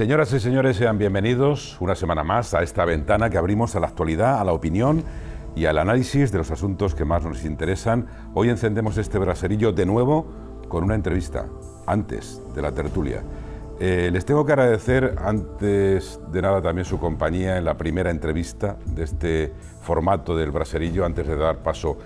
Señoras y señores, sean bienvenidos una semana más a esta ventana que abrimos a la actualidad, a la opinión y al análisis de los asuntos que más nos interesan. Hoy encendemos este braserillo de nuevo con una entrevista, antes de la tertulia. Eh, les tengo que agradecer antes de nada también su compañía en la primera entrevista de este formato del braserillo, antes de dar paso,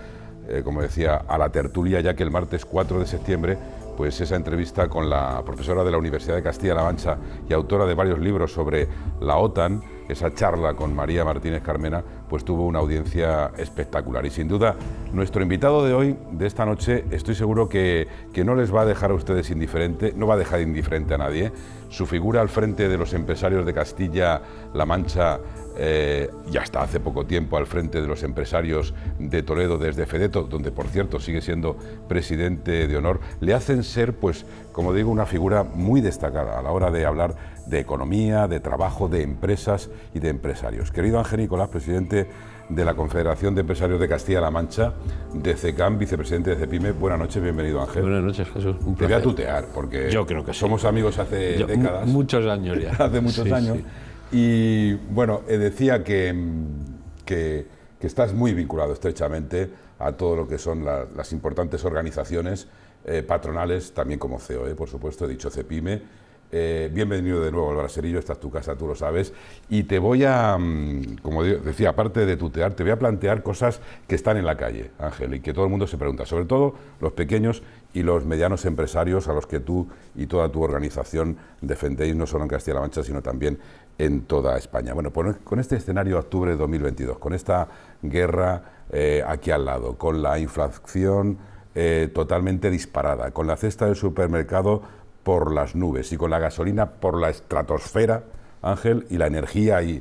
eh, como decía, a la tertulia, ya que el martes 4 de septiembre pues esa entrevista con la profesora de la Universidad de Castilla-La Mancha y autora de varios libros sobre la OTAN, esa charla con María Martínez Carmena, pues tuvo una audiencia espectacular. Y sin duda, nuestro invitado de hoy, de esta noche, estoy seguro que, que no les va a dejar a ustedes indiferente, no va a dejar indiferente a nadie. Su figura al frente de los empresarios de Castilla-La Mancha eh, ya y hasta hace poco tiempo al frente de los empresarios de Toledo desde Fedeto, donde por cierto sigue siendo presidente de honor, le hacen ser, pues, como digo, una figura muy destacada a la hora de hablar de economía, de trabajo, de empresas y de empresarios. Querido Ángel Nicolás, presidente de la Confederación de Empresarios de Castilla-La Mancha, de CECAM, vicepresidente de CEPIME. Buenas noches, bienvenido Ángel. Buenas noches, Jesús. Un Te voy a tutear, porque Yo creo que somos amigos hace décadas. Muchos años ya. hace muchos años. Y bueno, eh, decía mm, que, que, estás muy vinculado estrechamente a todo lo que son las importantes organizaciones eh, patronales, también como CEO, eh, por supuesto, he dicho CEPIME. E. bienvenido de nuevo al Braserillo, esta es tu casa, tú lo sabes. Y te voy a, mm, como decía, aparte de tutear, te voy a plantear cosas que están en la calle, Ángel, y que todo el mundo se pregunta, sobre todo los pequeños y los medianos empresarios a los que tú y toda tu organización defendéis, no solo en Castilla-La Mancha, sino también en toda España. Bueno, pues con este escenario octubre de 2022, con esta guerra eh, aquí al lado, con la inflación eh, totalmente disparada, con la cesta del supermercado por las nubes y con la gasolina por la estratosfera, Ángel, y la energía y,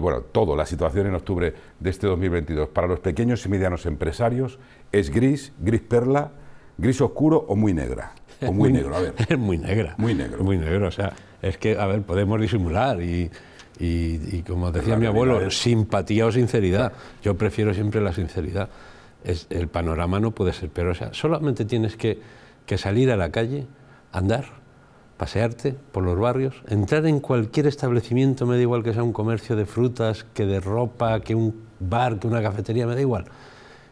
bueno, todo, la situación en octubre de este 2022 para los pequeños y medianos empresarios es gris, gris perla, gris oscuro o muy negra. muy, negro, Es muy negra. Muy negro. Muy negro, o sea es que, a ver, podemos disimular y, como decía mi abuelo, simpatía o sinceridad. Yo prefiero siempre la sinceridad. el panorama no puede ser pero o sea, solamente tienes que, salir a la calle, andar, pasearte por los barrios, entrar en cualquier establecimiento, me da igual que sea un comercio de frutas, que de ropa, que un bar, que una cafetería, me da igual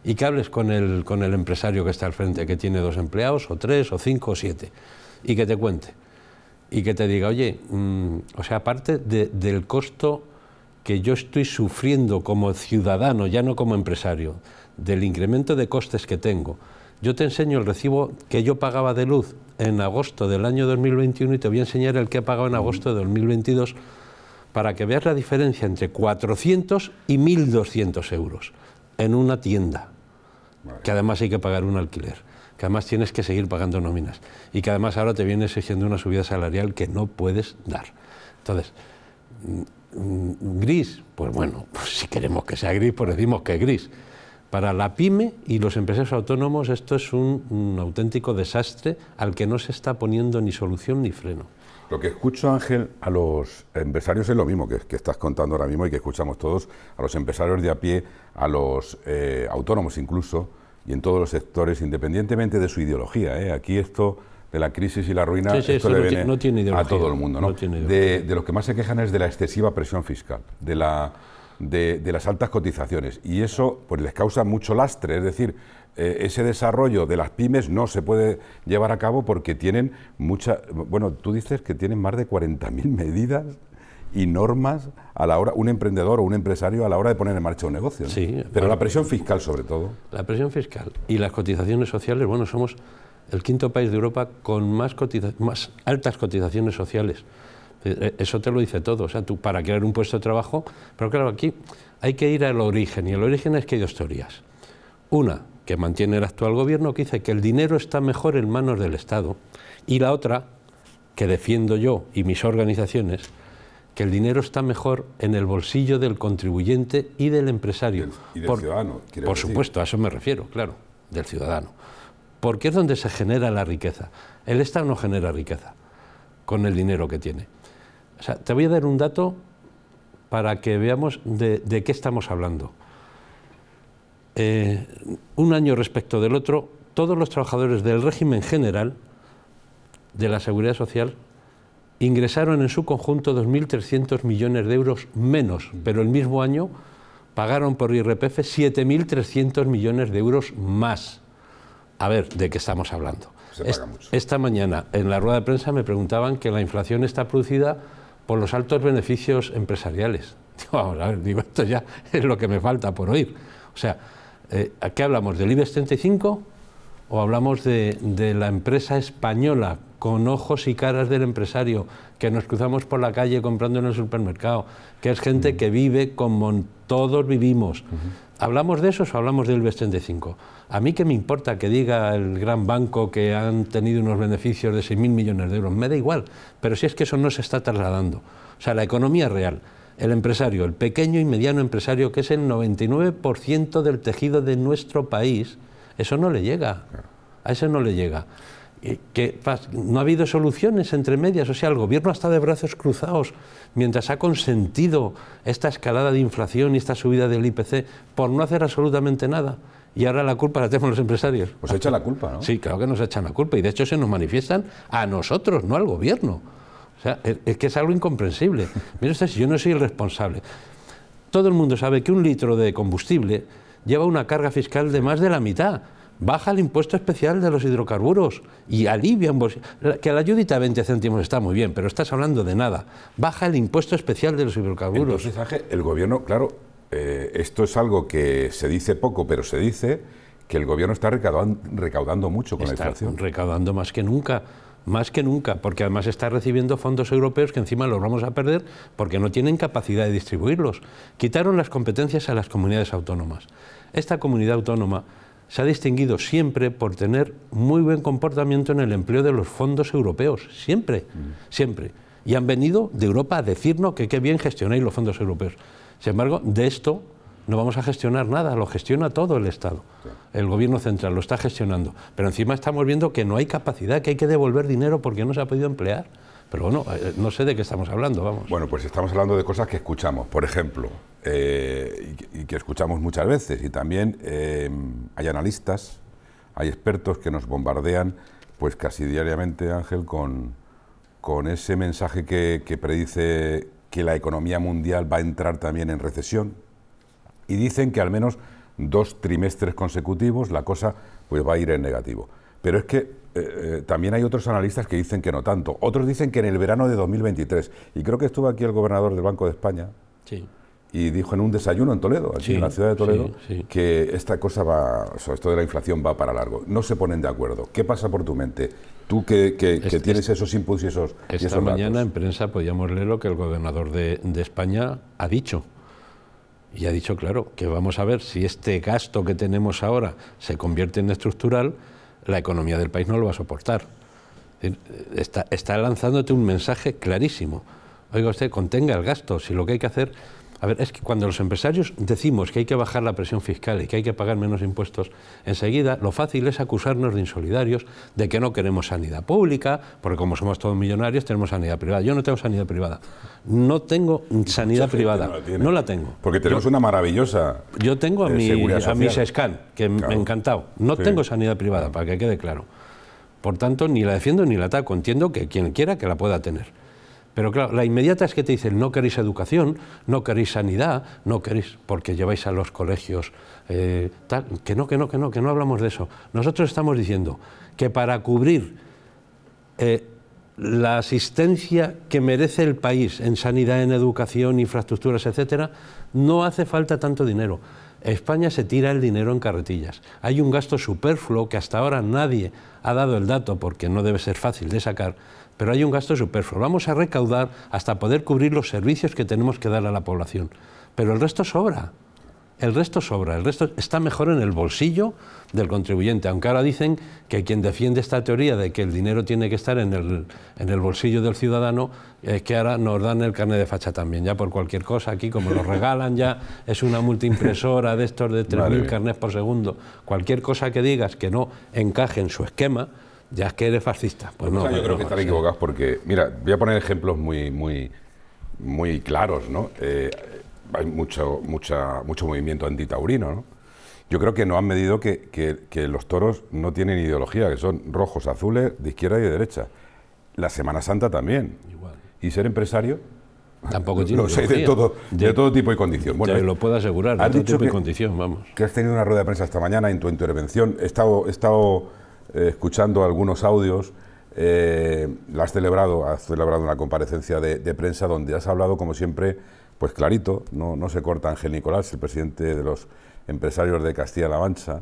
y que hables con el, con el empresario que está al frente, que tiene dos empleados, o tres, o cinco, o siete, y que te cuente y que te diga, oye, mm, o sea, aparte del costo que yo estoy sufriendo como ciudadano, ya no como empresario, del incremento de costes que tengo, yo te enseño el recibo que yo pagaba de luz en agosto del año 2021 y te voy a enseñar el que he pagado en agosto de 2022 para que veas la diferencia entre 400 y 1.200 euros en una tienda, que además hay que pagar un alquiler que además tienes que seguir pagando nóminas y que además ahora te viene exigiendo una subida salarial que no puedes dar. Entonces, mm, mm, gris, pues bueno, pues si queremos que sea gris, pues decimos que gris. Para la pyme y los empresarios autónomos esto es un, auténtico desastre al que no se está poniendo ni solución ni freno. Lo que escucho, Ángel, a los empresarios es lo mismo que, estás contando ahora mismo y que escuchamos todos, a los empresarios de a pie, a los eh, autónomos incluso, y en todos los sectores, independientemente de su ideología. ¿eh? Aquí esto de la crisis y la ruina, sí, sí, no tiene, a todo el mundo. ¿no? tiene de, de los que más se quejan es de la excesiva presión fiscal, de, la, de, las altas cotizaciones. Y eso pues, les causa mucho lastre, es decir, eh, ese desarrollo de las pymes no se puede llevar a cabo porque tienen mucha... Bueno, tú dices que tienen más de 40.000 medidas y normas a la hora, un emprendedor o un empresario a la hora de poner en marcha un negocio. Sí, Pero la presión fiscal sobre todo. La presión fiscal y las cotizaciones sociales, bueno, somos el quinto país de Europa con más, más altas cotizaciones sociales. Eh, eh, eso te lo dice todo. O sea, tú para crear un puesto de trabajo, pero claro, aquí hay que ir al origen. Y el origen es que hay dos teorías. Una, que mantiene el actual gobierno, que dice que el dinero está mejor en manos del Estado. Y la otra, que defiendo yo y mis organizaciones, que el dinero está mejor en el bolsillo del contribuyente y del empresario. y del por, ciudadano. Por supuesto, a eso me refiero, claro, del ciudadano. Porque es donde se genera la riqueza. El Estado no genera riqueza con el dinero que tiene. O sea, te voy a dar un dato para que veamos de, qué estamos hablando. Eh, un año respecto del otro, todos los trabajadores del régimen general de la seguridad social ingresaron en su conjunto 2.300 millones de euros menos, pero el mismo año pagaron por IRPF 7.300 millones de euros más. A ver, ¿de qué estamos hablando? Esta mañana en la rueda de prensa me preguntaban que la inflación está producida por los altos beneficios empresariales. vamos a ver, digo, esto ya es lo que me falta por oír. O sea, eh, ¿a qué hablamos? ¿Del IBEX 35? o hablamos de, la empresa española con ojos y caras del empresario, que nos cruzamos por la calle comprando en el supermercado, que es gente mm. que vive como todos vivimos. ¿Hablamos de esos o hablamos del IBEX 35? A mí que me importa que diga el gran banco que han tenido unos beneficios de 6.000 millones de euros, me da igual, pero si es que eso no se está trasladando. O sea, la economía real, el empresario, el pequeño y mediano empresario, que es el 99% del tejido de nuestro país, eso no le llega. A eso no le llega. Que no ha habido soluciones entre medias. O sea, el gobierno está de brazos cruzados mientras ha consentido esta escalada de inflación y esta subida del IPC por no hacer absolutamente nada. Y ahora la culpa la tenemos los empresarios. Pues echa la culpa, ¿no? Sí, claro que nos echan la culpa. Y de hecho se nos manifiestan a nosotros, no al gobierno. O sea, es que es algo incomprensible. mira si yo no soy el responsable. Todo el mundo sabe que un litro de combustible lleva una carga fiscal de más de la mitad. Baja el impuesto especial de los hidrocarburos y alivia... Que la ayudita 20 céntimos está muy bien, pero estás hablando de nada. Baja el impuesto especial de los hidrocarburos. el gobierno, claro, eh, esto es algo que se dice poco, pero se dice que el gobierno está recaudando, recaudando mucho con la la inflación. recaudando más que nunca más que nunca, porque además está recibiendo fondos europeos que encima los vamos a perder porque no tienen capacidad de distribuirlos. Quitaron las competencias a las comunidades autónomas. Esta comunidad autónoma se ha distinguido siempre por tener muy buen comportamiento en el empleo de los fondos europeos, siempre, mm. siempre. Y han venido de Europa a decirnos que qué bien gestionáis los fondos europeos. Sin embargo, de esto no vamos a gestionar nada, lo gestiona todo el Estado. El gobierno central lo está gestionando. Pero encima estamos viendo que no hay capacidad, que hay que devolver dinero porque no se ha podido emplear. Pero bueno, eh, no sé de qué estamos hablando, vamos. Bueno, pues estamos hablando de cosas que escuchamos, por ejemplo, eh, y, que escuchamos muchas veces. Y también eh, hay analistas, hay expertos que nos bombardean pues casi diariamente, Ángel, con, con ese mensaje que predice que la economía mundial va a entrar también en recesión y dicen que al menos dos trimestres consecutivos la cosa pues va a ir en negativo. Pero es que eh, eh, también hay otros analistas que dicen que no tanto. Otros dicen que en el verano de 2023. Y creo que estuvo aquí el gobernador del Banco de España. Sí. Y dijo en un desayuno en Toledo, aquí en la ciudad de Toledo, que esta cosa va, esto de la inflación va para largo. No se ponen de acuerdo. ¿Qué pasa por tu mente? Tú que, tienes esos impulsos y esos. Esta y mañana en prensa podíamos leer lo que el gobernador de España ha dicho. Y ha dicho, claro, que vamos a ver si este gasto que tenemos ahora se convierte en estructural, la economía del país no lo va a soportar. Está, lanzándote un mensaje clarísimo. Oiga usted, contenga el gasto, si lo que hay que hacer a ver, es que cuando los empresarios decimos que hay que bajar la presión fiscal y que hay que pagar menos impuestos, enseguida lo fácil es acusarnos de insolidarios, de que no queremos sanidad pública, porque como somos todos millonarios tenemos sanidad privada. Yo no tengo sanidad privada. No tengo sanidad privada. No la, tengo. Porque tenemos una maravillosa. Yo tengo a, eh, mi, a SESCAN, que me ha encantado. No tengo sanidad privada, para que quede claro. Por tanto, ni la defiendo ni la ataco. Entiendo que quien quiera que la pueda tener. Pero claro, la inmediata es que te dicen, no queréis educación, no queréis sanidad, no queréis, porque lleváis a los colegios, eh, tal, que no, que no, que no, que no hablamos de eso. Nosotros estamos diciendo que para cubrir eh, la asistencia que merece el país en sanidad, en educación, infraestructuras, etcétera, no hace falta tanto dinero. España se tira el dinero en carretillas. Hay un gasto superfluo que hasta ahora nadie ha dado el dato porque no debe ser fácil de sacar pero hay un gasto superfluo. Vamos a recaudar hasta poder cubrir los servicios que tenemos que dar a la población, pero el resto sobra. El resto sobra, el resto está mejor en el bolsillo del contribuyente, aunque ahora dicen que quien defiende esta teoría de que el dinero tiene que estar en el, en el bolsillo del ciudadano, es que ahora nos dan el carnet de facha también, ya por cualquier cosa aquí, como lo regalan ya, es una multiimpresora de estos de 3.000 carnets por segundo, cualquier cosa que digas que no encaje en su esquema, ya es que eres fascista. Pues no, yo creo que están equivocados porque, mira, voy a poner ejemplos muy, muy, muy claros, ¿no? Eh, hay mucho, mucha, mucho movimiento antitaurino, ¿no? Yo creo que no han medido que, los toros no tienen ideología, que son rojos, azules, de izquierda y de derecha. La Semana Santa también. Igual. Y ser empresario. Tampoco tiene. de todo, de todo tipo y condición. Bueno, eh, lo puedo asegurar, de todo tipo y condición, vamos. Que has tenido una rueda de prensa esta mañana en tu intervención. He estado, he estado eh, escuchando algunos audios, eh, la has celebrado, has celebrado una comparecencia de, prensa donde has hablado, como siempre, pues clarito, no, se corta Ángel Nicolás, el presidente de los empresarios de Castilla-La Mancha,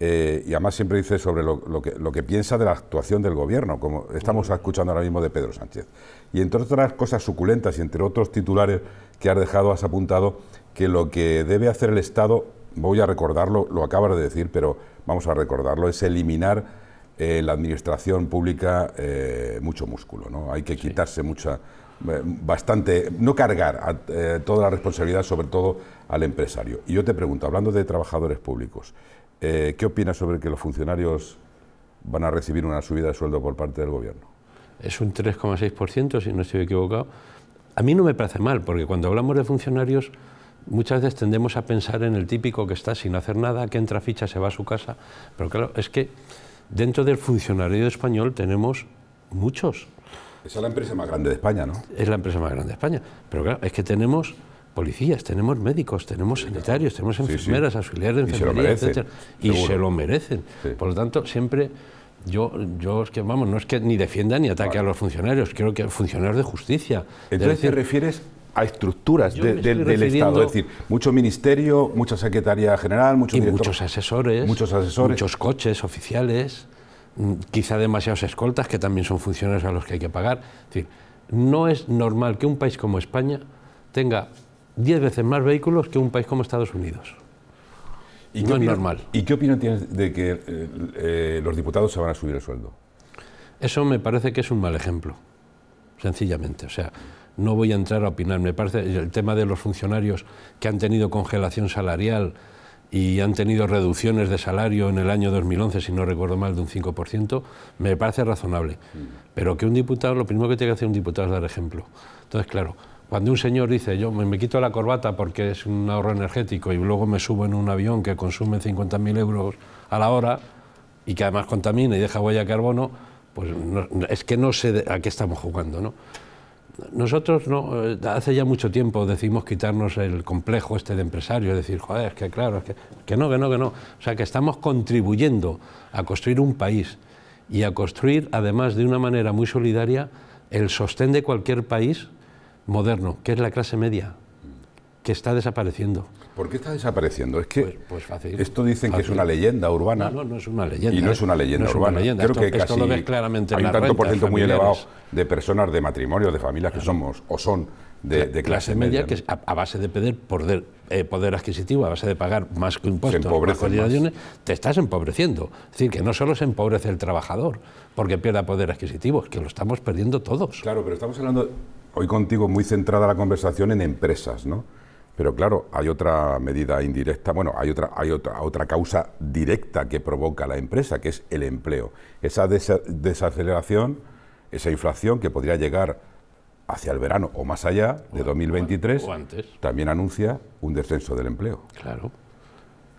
eh, y además siempre dice sobre lo, lo, que, lo, que, piensa de la actuación del gobierno, como estamos escuchando ahora mismo de Pedro Sánchez. Y entre otras cosas suculentas y entre otros titulares que has dejado, has apuntado que lo que debe hacer el Estado, voy a recordarlo, lo acabas de decir, pero vamos a recordarlo, es eliminar eh, la administración pública eh, mucho músculo, ¿no? Hay que quitarse mucha, eh, bastante, no cargar toda la responsabilidad, sobre todo al empresario. Y yo te pregunto, hablando de trabajadores públicos, ¿qué opinas sobre que los funcionarios van a recibir una subida de sueldo por parte del gobierno? Es un 3,6%, si no estoy equivocado. A mí no me parece mal, porque cuando hablamos de funcionarios, muchas veces tendemos a pensar en el típico que está sin hacer nada, que entra ficha, se va a su casa. Pero claro, es que Dentro del funcionario español tenemos muchos. Esa es la empresa más grande de España, ¿no? Es la empresa más grande de España. Pero claro, es que tenemos policías, tenemos médicos, tenemos sanitarios, tenemos enfermeras, auxiliares de enfermería, etc. Y se lo merecen. Por lo tanto, siempre yo, yo es que, vamos, no es que ni defienda ni ataque a los funcionarios, creo que funcionarios de justicia. Entonces te refieres a estructuras del Estado. Es decir, mucho ministerio, mucha secretaría general, muchos asesores, muchos asesores, muchos coches oficiales, mm, quizá demasiados escoltas que también son funcionarios a los que hay que pagar. Es decir, no es normal que un país como España tenga 10 veces más vehículos que un país como Estados Unidos. ¿Y no es normal. ¿Y qué opinión tienes de que eh, eh, los diputados se van a subir el sueldo? Eso me parece que es un mal ejemplo, sencillamente. O sea, no voy a entrar a opinar. Me parece el tema de los funcionarios que han tenido congelación salarial y han tenido reducciones de salario en el año 2011, si no recuerdo mal, de un 5%, me parece razonable. Mm. Pero que un diputado, lo primero que tiene que hacer un diputado es dar ejemplo. Entonces, claro, cuando un señor dice, yo me, quito la corbata porque es un ahorro energético y luego me subo en un avión que consume 50.000 euros a la hora y que además contamina y deja huella de carbono, pues es que no sé a qué estamos jugando, ¿no? Nosotros eh, hace ya mucho tiempo decimos quitarnos el complejo este de empresario, decir, joder, es que claro, es que, que no, que no, que no. O sea, que estamos contribuyendo a construir un país y a construir, además de una manera muy solidaria, el sostén de cualquier país moderno, que es la clase media que está desapareciendo. ¿Por qué está desapareciendo? Es que pues, pues esto dicen que es una leyenda urbana. No, no, es una leyenda. Y no es ¿eh? una leyenda es Creo que casi claramente hay un tanto por ciento muy elevado de personas de matrimonios, de familias que somos o son de, clase, media, que a, base de pedir poder, eh, poder adquisitivo, a base de pagar más que impuestos, más te estás empobreciendo. Es decir, que no solo se empobrece el trabajador porque pierda poder adquisitivo, es que lo estamos perdiendo todos. Claro, pero estamos hablando hoy contigo muy centrada la conversación en empresas, ¿no? Pero claro, hay otra medida indirecta, bueno, hay otra, hay otra, otra causa directa que provoca la empresa, que es el empleo. Esa desaceleración, esa inflación que podría llegar hacia el verano o más allá de 2023, antes. también anuncia un descenso del empleo. Claro,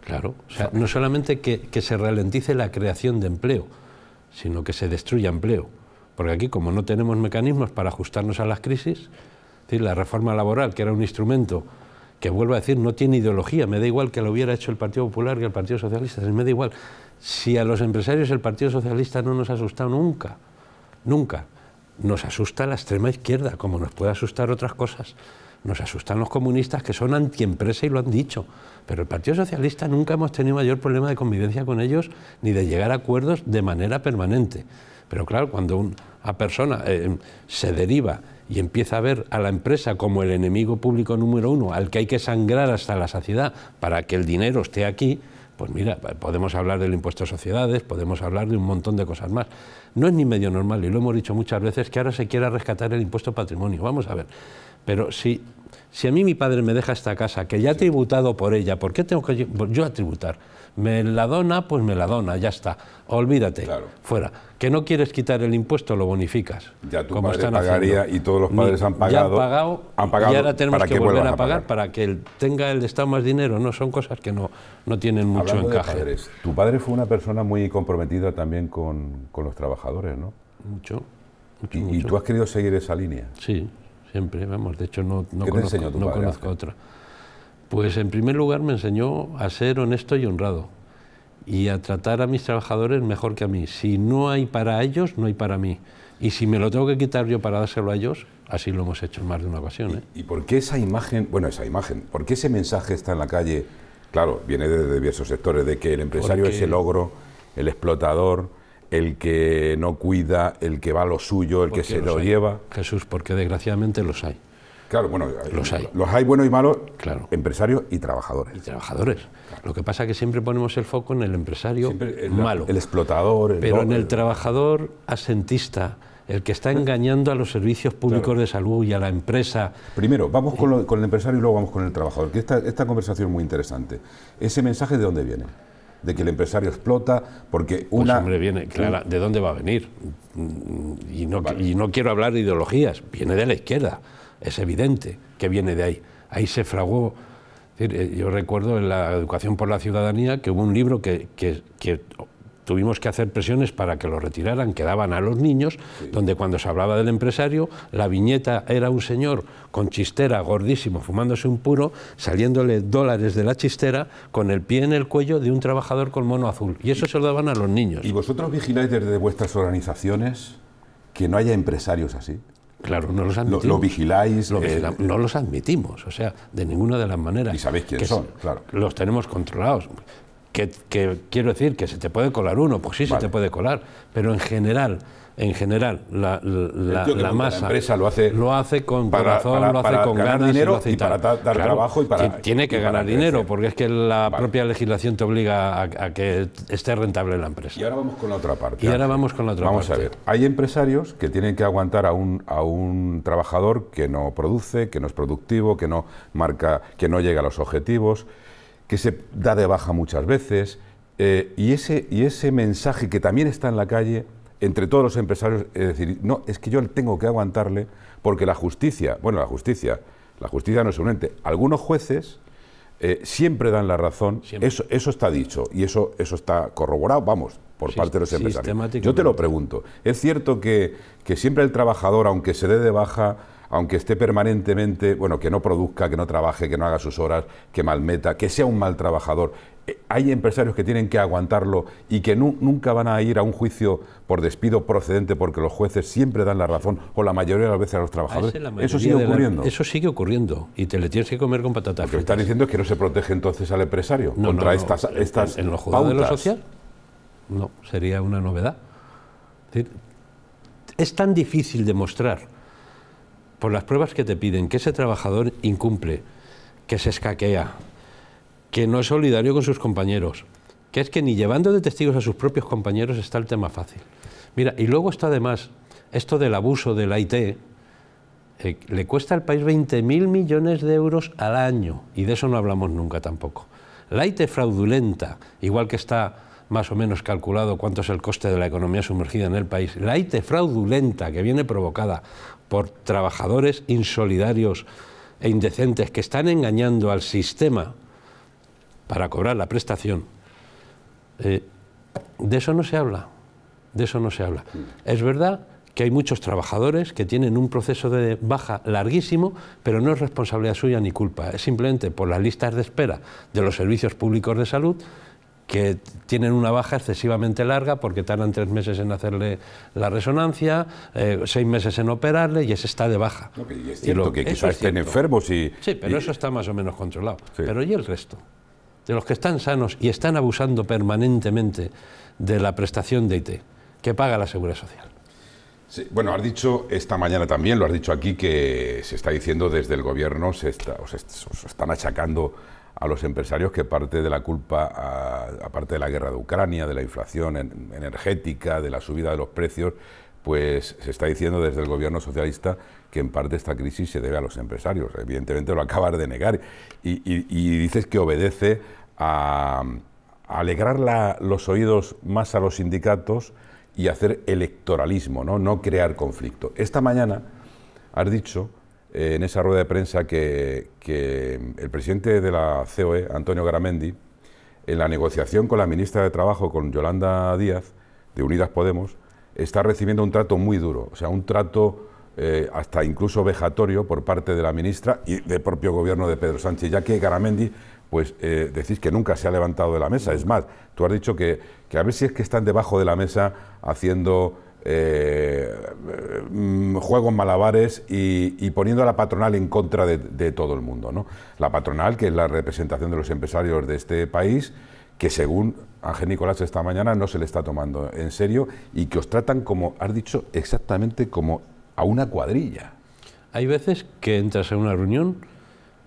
claro. O sea, no solamente que, se ralentice la creación de empleo, sino que se destruya empleo. Porque aquí, como no tenemos mecanismos para ajustarnos a las crisis, la reforma laboral, que era un instrumento que vuelvo a decir, no tiene ideología, me da igual que lo hubiera hecho el Partido Popular que el Partido Socialista, me da igual. Si a los empresarios el Partido Socialista no nos ha asustado nunca, nunca, nos asusta la extrema izquierda, como nos puede asustar otras cosas. Nos asustan los comunistas que son antiempresa y lo han dicho. Pero el Partido Socialista nunca hemos tenido mayor problema de convivencia con ellos ni de llegar a acuerdos de manera permanente. Pero claro, cuando una persona eh, se deriva y empieza a ver a la empresa como el enemigo público número uno, al que hay que sangrar hasta la saciedad para que el dinero esté aquí, pues mira, podemos hablar del impuesto a sociedades, podemos hablar de un montón de cosas más. No es ni medio normal, y lo hemos dicho muchas veces, que ahora se quiera rescatar el impuesto a patrimonio. Vamos a ver. Pero si, si a mí mi padre me deja esta casa, que ya he tributado por ella, ¿por qué tengo que yo tributar? Me la dona, pues me la dona, ya está. Olvídate, claro. fuera que no quieres quitar el impuesto, lo bonificas. Ya tú como pagaría y todos los padres han pagado, y ahora tenemos que, volver a pagar, para que tenga el Estado más dinero. No son cosas que no, no tienen mucho encaje. tu padre fue una persona muy comprometida también con, los trabajadores, ¿no? Mucho. y, tú has querido seguir esa línea? Sí, siempre, vamos. De hecho, no, conozco otra. Pues en primer lugar me enseñó a ser honesto y honrado y a tratar a mis trabajadores mejor que a mí. Si no hay para ellos, no hay para mí. Y si me lo tengo que quitar yo para dárselo a ellos, así lo hemos hecho en más de una ocasión. ¿Y, ¿eh? por qué esa imagen, bueno, esa imagen, por qué ese mensaje está en la calle? Claro, viene de diversos sectores, de que el empresario es el ogro, el explotador, el que no cuida, el que va a lo suyo, el que se lo lleva. Jesús, porque desgraciadamente los hay. Claro, bueno, los hay. Los hay buenos y malos, empresarios y trabajadores. trabajadores. Lo que pasa es que siempre ponemos el foco en el empresario malo. El explotador. pero en el, trabajador asentista, el que está engañando a los servicios públicos de salud y a la empresa. Primero, vamos con, el empresario y luego vamos con el trabajador, que esta, conversación es muy interesante. ¿Ese mensaje de dónde viene? de que el empresario explota, porque pues una... hombre, viene, Clara, ¿de dónde va a venir? Mm, mm, y no quiero hablar de ideologías, viene de la izquierda es evidente que viene de ahí. Ahí se fragó. Eh, yo recuerdo en la Educación por la Ciudadanía que hubo un libro que, tuvimos que hacer presiones para que lo retiraran, que daban a los niños, donde cuando se hablaba del empresario, la viñeta era un señor con chistera gordísimo, fumándose un puro, saliéndole dólares de la chistera con el pie en el cuello de un trabajador con mono azul. Y eso se lo daban a los niños. ¿Y vosotros vigiláis desde vuestras organizaciones que no haya empresarios así? Claro, no los admitimos. Lo, vigiláis. Eh, no los admitimos, o sea, de ninguna de las maneras. Y sabéis quiénes son, claro. Los tenemos controlados. Que, que, quiero decir que se te puede colar uno, pues sí se te puede colar, pero en general en general, la, masa. empresa lo hace, lo hace con corazón, lo hace con ganas. Dinero y, para dar trabajo y para. Tiene que ganar dinero, porque es que la propia legislación te obliga a, que esté rentable la empresa. Y ahora vamos con la otra parte. Y ahora vamos con la otra parte. Vamos a ver. Hay empresarios que tienen que aguantar a un, a un trabajador que no produce, que no es productivo, que no marca, que no llega a los objetivos, que se da de baja muchas veces. Eh, y, ese, y ese mensaje que también está en la calle entre todos los empresarios es decir, no, es que yo tengo que aguantarle porque la justicia, bueno, la justicia, la justicia no es un ente, algunos jueces eh, siempre dan la razón, eso, eso, está dicho y eso, eso está corroborado, vamos, por parte de los empresarios. Yo te lo pregunto, ¿es cierto que, que siempre el trabajador, aunque se dé de baja, aunque esté permanentemente, bueno, que no produzca, que no trabaje, que no haga sus horas, que malmeta, que sea un mal trabajador, eh, hay empresarios que tienen que aguantarlo y que nunca van a ir a un juicio por despido procedente porque los jueces siempre dan la razón o la mayoría de las veces a los trabajadores. Ah, eso sigue ocurriendo. eso sigue ocurriendo y te le tienes que comer con patatas. Lo que están diciendo es que no se protege entonces al empresario contra estas, estas ¿En, los de lo social? No, sería una novedad. es tan difícil demostrar por las pruebas que te piden, que ese trabajador incumple, que se escaquea, que no es solidario con sus compañeros, que es que ni llevando de testigos a sus propios compañeros está el tema fácil. Mira, y luego está además esto del abuso del IT, eh, le cuesta al país 20.000 millones de euros al año, y de eso no hablamos nunca tampoco. La IT fraudulenta, igual que está más o menos calculado cuánto es el coste de la economía sumergida en el país, la IT fraudulenta que viene provocada por trabajadores insolidarios e indecentes que están engañando al sistema para cobrar la prestación, eh, de eso no se habla. De eso no se habla. Es verdad que hay muchos trabajadores que tienen un proceso de baja larguísimo, pero no es responsabilidad suya ni culpa. Es simplemente por las listas de espera de los servicios públicos de salud que tienen una baja excesivamente larga porque tardan tres meses en hacerle la resonancia, eh, seis meses en operarle y ese está de baja. y es cierto que quizás estén enfermos y... Sí, pero eso está más o menos controlado. Pero ¿y el resto? De los que están sanos y están abusando permanentemente de la prestación de IT que paga la Seguridad Social. bueno, has dicho esta mañana también, lo has dicho aquí, que se está diciendo desde el gobierno, se, están achacando a los empresarios que parte de la culpa, aparte de la guerra de Ucrania, de la inflación energética, de la subida de los precios, pues se está diciendo desde el gobierno socialista que en parte esta crisis se debe a los empresarios. Evidentemente lo acabas de negar y, dices que obedece a, a alegrar los oídos más a los sindicatos y hacer electoralismo, no, no crear conflicto. Esta mañana has dicho eh, en esa rueda de prensa que, el presidente de la COE, Antonio Garamendi, en la negociación con la ministra de Trabajo, con Yolanda Díaz, de Unidas Podemos, está recibiendo un trato muy duro, o sea, un trato eh, hasta incluso vejatorio por parte de la ministra y del propio gobierno de Pedro Sánchez, ya que Garamendi, pues eh, decís que nunca se ha levantado de la mesa. Es más, tú has dicho que a ver si es que están debajo de la mesa haciendo eh, mm, juegos malabares y, poniendo a la patronal en contra de, todo el mundo. ¿no? La patronal, que es la representación de los empresarios de este país, que según Ángel Nicolás esta mañana no se le está tomando en serio y que os tratan como, has dicho, exactamente como a una cuadrilla. Hay veces que entras en una reunión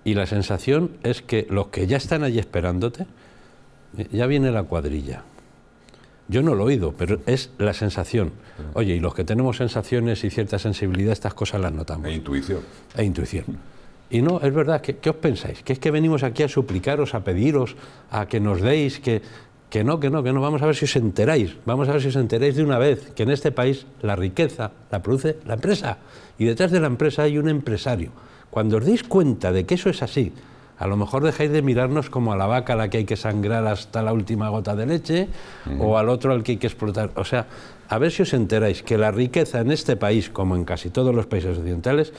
y la sensación es que los que ya están allí esperándote, eh, ya viene la cuadrilla. Yo no lo he oído, pero es la sensación. Oye, y los que tenemos sensaciones y cierta sensibilidad, estas cosas las notamos. E intuición. E intuición. Y no, es verdad, ¿qué, os pensáis? ¿Que es que venimos aquí a suplicaros, a pediros, a que nos deis, que, que no, que no, que no? Vamos a ver si os enteráis, vamos a ver si os enteráis de una vez que en este país la riqueza la produce la empresa. Y detrás de la empresa hay un empresario. Cuando os deis cuenta de que eso es así, a lo mejor dejáis de mirarnos como a la vaca a la que hay que sangrar hasta la última gota de leche o al otro al que hay que explotar. O sea, a ver si os enteráis que la riqueza en este país, como en casi todos los países occidentales,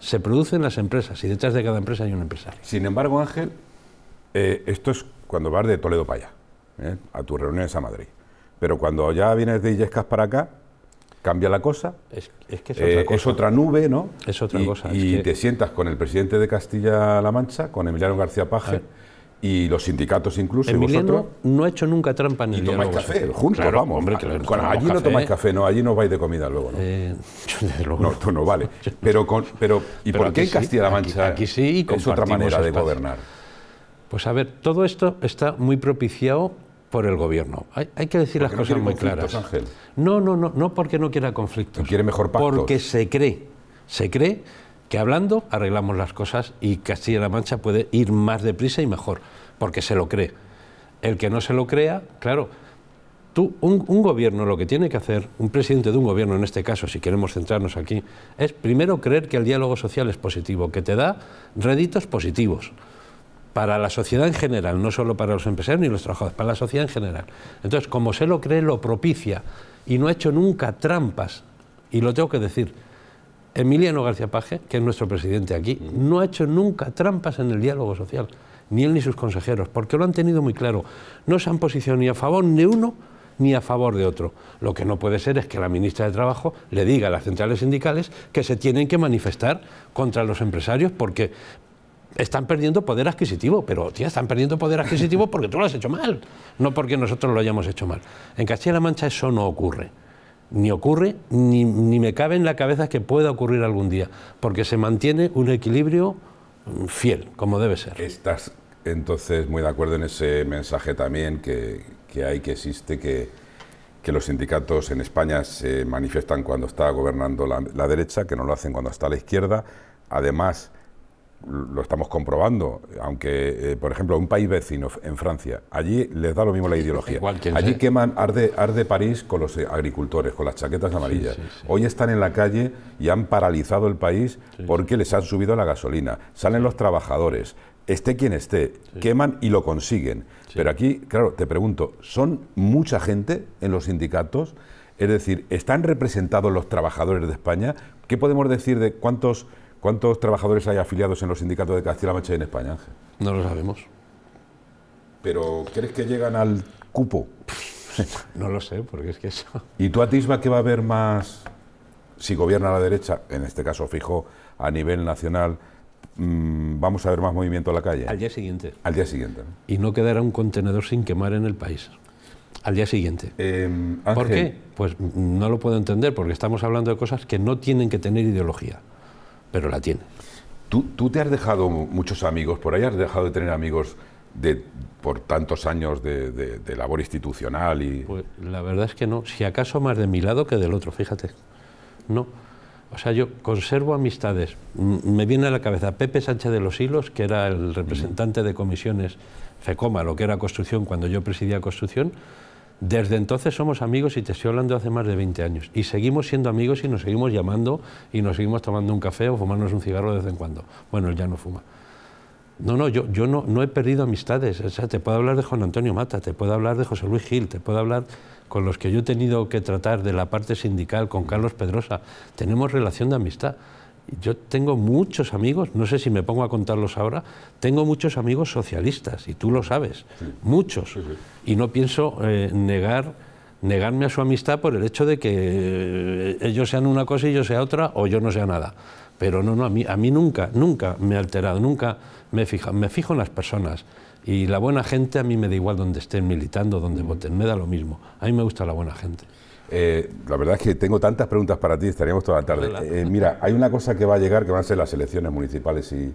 se produce en las empresas y detrás de cada empresa hay un empresario. Sin embargo, Ángel, eh, esto es cuando vas de Toledo para allá, eh, a tus reuniones a Madrid. Pero cuando ya vienes de Illescas para acá, cambia la cosa. Es, que es otra, eh, es otra, nube, ¿no? Es otra cosa. y te sientas con el presidente de Castilla-La Mancha, con Emiliano García Paje, y los sindicatos incluso, Emiliano y no ha hecho nunca trampa en el y tomáis café, juntos, vamos. Hombre, allí no tomáis café, no, allí no vais de comida luego, ¿no? Eh, no, tú no vale. Pero, con, pero ¿y por qué en Castilla-La Mancha aquí, sí, es otra manera de gobernar? Pues a ver, todo esto está muy propiciado por el gobierno. Hay, que decir las cosas muy claras. No, no, no, no porque no quiera conflicto Quiere mejor Porque se cree, se cree que hablando arreglamos las cosas y Castilla-La Mancha puede ir más deprisa y mejor, porque se lo cree. El que no se lo crea, claro, tú, un, un gobierno lo que tiene que hacer, un presidente de un gobierno en este caso, si queremos centrarnos aquí, es primero creer que el diálogo social es positivo, que te da réditos positivos para la sociedad en general, no solo para los empresarios ni los trabajadores, para la sociedad en general. Entonces, como se lo cree, lo propicia y no ha hecho nunca trampas, y lo tengo que decir. Emiliano García Paje, que es nuestro presidente aquí, no ha hecho nunca trampas en el diálogo social, ni él ni sus consejeros, porque lo han tenido muy claro. No se han posicionado ni a favor de uno ni a favor de otro. Lo que no puede ser es que la ministra de Trabajo le diga a las centrales sindicales que se tienen que manifestar contra los empresarios porque están perdiendo poder adquisitivo, pero tía, están perdiendo poder adquisitivo porque tú lo has hecho mal, no porque nosotros lo hayamos hecho mal. En Castilla-La Mancha eso no ocurre. Ni ocurre, ni, ni me cabe en la cabeza que pueda ocurrir algún día, porque se mantiene un equilibrio mm, fiel, como debe ser. Estás entonces muy de acuerdo en ese mensaje también que, hay, que existe, que, los sindicatos en España se manifiestan cuando está gobernando la, la, derecha, que no lo hacen cuando está la izquierda. Además, lo estamos comprobando, aunque, eh, por ejemplo, un país vecino, en Francia, allí les da lo mismo la ideología. Allí queman arde, arde París con los eh, agricultores, con las chaquetas amarillas. Hoy están en la calle y han paralizado el país porque les han subido la gasolina. Salen los trabajadores, esté quien esté, queman y lo consiguen. Pero aquí, claro, te pregunto, ¿son mucha gente en los sindicatos? Es decir, ¿están representados los trabajadores de España? ¿Qué podemos decir de cuántos ¿Cuántos trabajadores hay afiliados en los sindicatos de Castilla-La Mancha y en España, Ángel? No lo sabemos. ¿Pero crees que llegan al cupo? no lo sé, porque es que eso... ¿Y tú atisba que va a haber más, si gobierna la derecha, en este caso fijo, a nivel nacional, mm, vamos a ver más movimiento a la calle? Al día siguiente. Al día siguiente. Y no quedará un contenedor sin quemar en el país. Al día siguiente. Eh, ¿Por qué? Pues no lo puedo entender, porque estamos hablando de cosas que no tienen que tener ideología pero la tiene. Tú, tú te has dejado muchos amigos, por ahí has dejado de tener amigos de, por tantos años de, labor institucional y... Pues la verdad es que no, si acaso más de mi lado que del otro, fíjate. No, o sea, yo conservo amistades. me viene a la cabeza Pepe Sánchez de los Hilos, que era el representante de comisiones FECOMA, lo que era construcción, cuando yo presidía construcción, desde entonces somos amigos y te estoy hablando hace más de 20 años. Y seguimos siendo amigos y nos seguimos llamando y nos seguimos tomando un café o fumándonos un cigarro de vez en cuando. Bueno, él ya no fuma. No, no, yo, yo no, no he perdido amistades. O sea, te puedo hablar de Juan Antonio Mata, te puedo hablar de José Luis Gil, te puedo hablar con los que yo he tenido que tratar de la parte sindical, con Carlos Pedrosa. Tenemos relación de amistad. Yo tengo muchos amigos, no sé si me pongo a contarlos ahora, tengo muchos amigos socialistas, y tú lo sabes, muchos. Y no pienso eh, negar, negarme a su amistad por el hecho de que eh, ellos sean una cosa y yo sea otra, o yo no sea nada. Pero no, no, a mí, nunca, nunca me he alterado, nunca me me fijo en las personas. Y la buena gente a mí me da igual donde estén militando, donde voten, me da lo mismo. A mí me gusta la buena gente. Eh, la verdad es que tengo tantas preguntas para ti, estaríamos toda la tarde. Eh, mira, hay una cosa que va a llegar, que van a ser las elecciones municipales y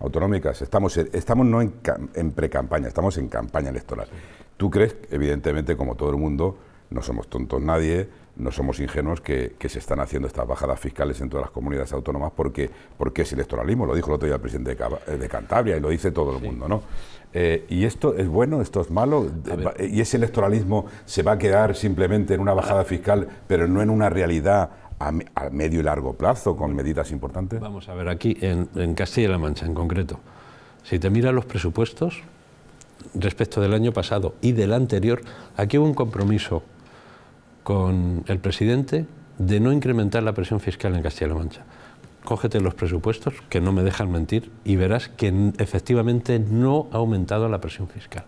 autonómicas. Estamos, estamos no en, pre-campaña, estamos en campaña electoral. Tú crees, evidentemente, como todo el mundo, no somos tontos nadie, no somos ingenuos que, se están haciendo estas bajadas fiscales en todas las comunidades autónomas porque, porque es electoralismo, lo dijo el otro día el presidente de, Cantabria y lo dice todo el mundo, ¿no? Eh, ¿Y esto es bueno? ¿Esto es malo? Eh, ¿Y ese electoralismo se va a quedar simplemente en una bajada ah. fiscal, pero no en una realidad a, medio y largo plazo con medidas importantes? Vamos a ver, aquí en, en Castilla-La Mancha en concreto, si te miras los presupuestos respecto del año pasado y del anterior, aquí hubo un compromiso con el presidente de no incrementar la presión fiscal en Castilla-La Mancha. Cógete los presupuestos, que no me dejan mentir, y verás que efectivamente no ha aumentado la presión fiscal.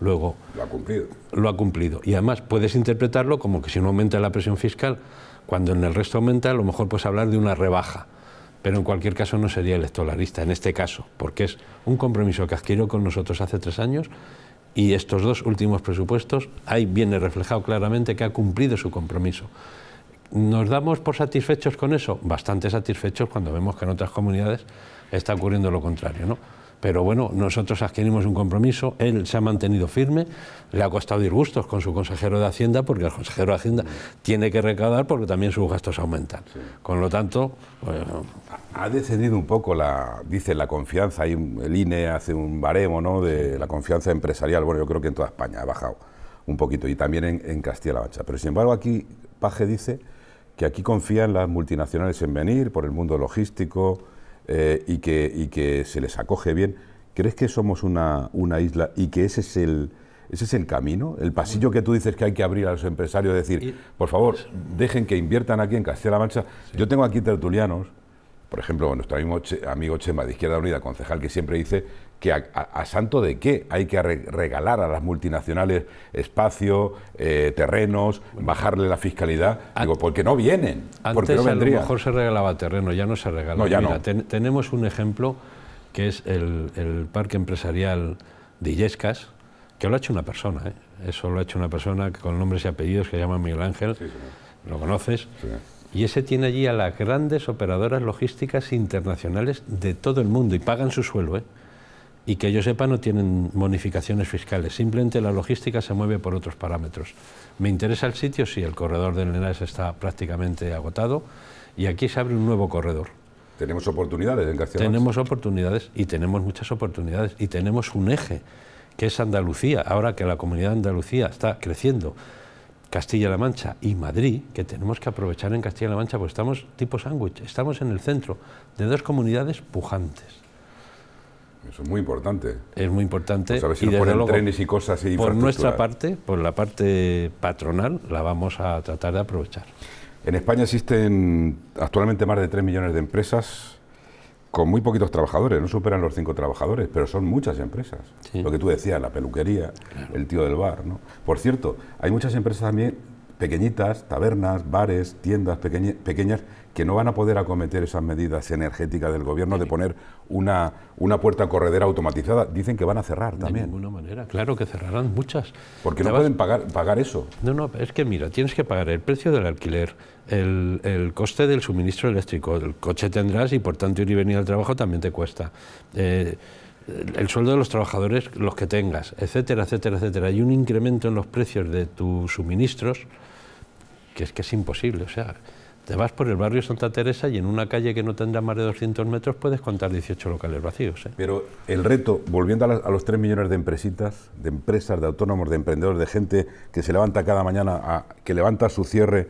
Luego. Lo ha cumplido. Lo ha cumplido. Y además puedes interpretarlo como que si no aumenta la presión fiscal, cuando en el resto aumenta, a lo mejor puedes hablar de una rebaja. Pero en cualquier caso no sería electoralista, en este caso, porque es un compromiso que adquirió con nosotros hace tres años y estos dos últimos presupuestos, ahí viene reflejado claramente que ha cumplido su compromiso. ¿Nos damos por satisfechos con eso? Bastante satisfechos cuando vemos que en otras comunidades está ocurriendo lo contrario, ¿no? Pero bueno, nosotros adquirimos un compromiso, él se ha mantenido firme, le ha costado ir gustos con su consejero de Hacienda, porque el consejero de Hacienda tiene que recaudar porque también sus gastos aumentan. Con lo tanto, pues, ha descendido un poco la, dice, la confianza, hay el INE hace un baremo ¿no? de la confianza empresarial, bueno, yo creo que en toda España ha bajado un poquito y también en, Castilla-La Mancha. Pero sin embargo aquí Paje dice que aquí confían las multinacionales en venir por el mundo logístico eh, y, que, que se les acoge bien. ¿Crees que somos una, una isla y que ese es el... ¿Ese es el camino? ¿El pasillo que tú dices que hay que abrir a los empresarios? Decir, por favor, pues dejen que inviertan aquí en Castilla-La Mancha. Yo tengo aquí tertulianos por ejemplo, nuestro amigo, amigo Chema de Izquierda Unida, concejal, que siempre dice que a, santo de qué hay que regalar a las multinacionales espacio, eh, terrenos, bajarle la fiscalidad. Digo, porque no vienen. Antes porque a lo mejor se regalaba terreno, ya no se regala. No, ya tenemos un ejemplo que es el, parque empresarial de que lo ha hecho una persona, ¿eh? eso lo ha hecho una persona con nombres y apellidos que se llama Miguel Ángel, lo conoces. Y ese tiene allí a las grandes operadoras logísticas internacionales de todo el mundo y pagan su sueldo. ¿eh? Y que yo sepa no tienen bonificaciones fiscales, simplemente la logística se mueve por otros parámetros. ¿Me interesa el sitio? si el corredor del Henares está prácticamente agotado y aquí se abre un nuevo corredor. Tenemos oportunidades en Tenemos oportunidades y tenemos muchas oportunidades y tenemos un eje que es Andalucía, ahora que la comunidad de Andalucía está creciendo Castilla-La Mancha y Madrid, que tenemos que aprovechar en Castilla-La Mancha, pues estamos tipo sándwich, estamos en el centro de dos comunidades pujantes. Eso es muy importante. Es muy importante. cosas y Por nuestra parte, por la parte patronal, la vamos a tratar de aprovechar. En España existen actualmente más de 3 millones de empresas con muy poquitos trabajadores, no superan los cinco trabajadores, pero son muchas empresas. Lo que tú decías, la peluquería, el tío del bar. ¿no? Por cierto, hay muchas empresas también pequeñitas, tabernas, bares, tiendas pequeñas que no van a poder acometer esas medidas energéticas del gobierno de poner una, puerta corredera automatizada. Dicen que van a cerrar también. De ninguna manera, claro que cerrarán muchas. Porque no pueden pagar, pagar eso. No, no, es que mira, tienes que pagar el precio del alquiler, el, coste del suministro eléctrico, el coche tendrás y por tanto ir y venir al trabajo también te cuesta. Eh, el sueldo de los trabajadores, los que tengas, etcétera, etcétera, etcétera. Hay un incremento en los precios de tus suministros que es que es imposible. O sea, te vas por el barrio Santa Teresa y en una calle que no tendrá más de 200 metros puedes contar 18 locales vacíos. ¿eh? Pero el reto, volviendo a, los 3 millones de empresitas, de empresas, de autónomos, de emprendedores, de gente que se levanta cada mañana, a, que levanta su cierre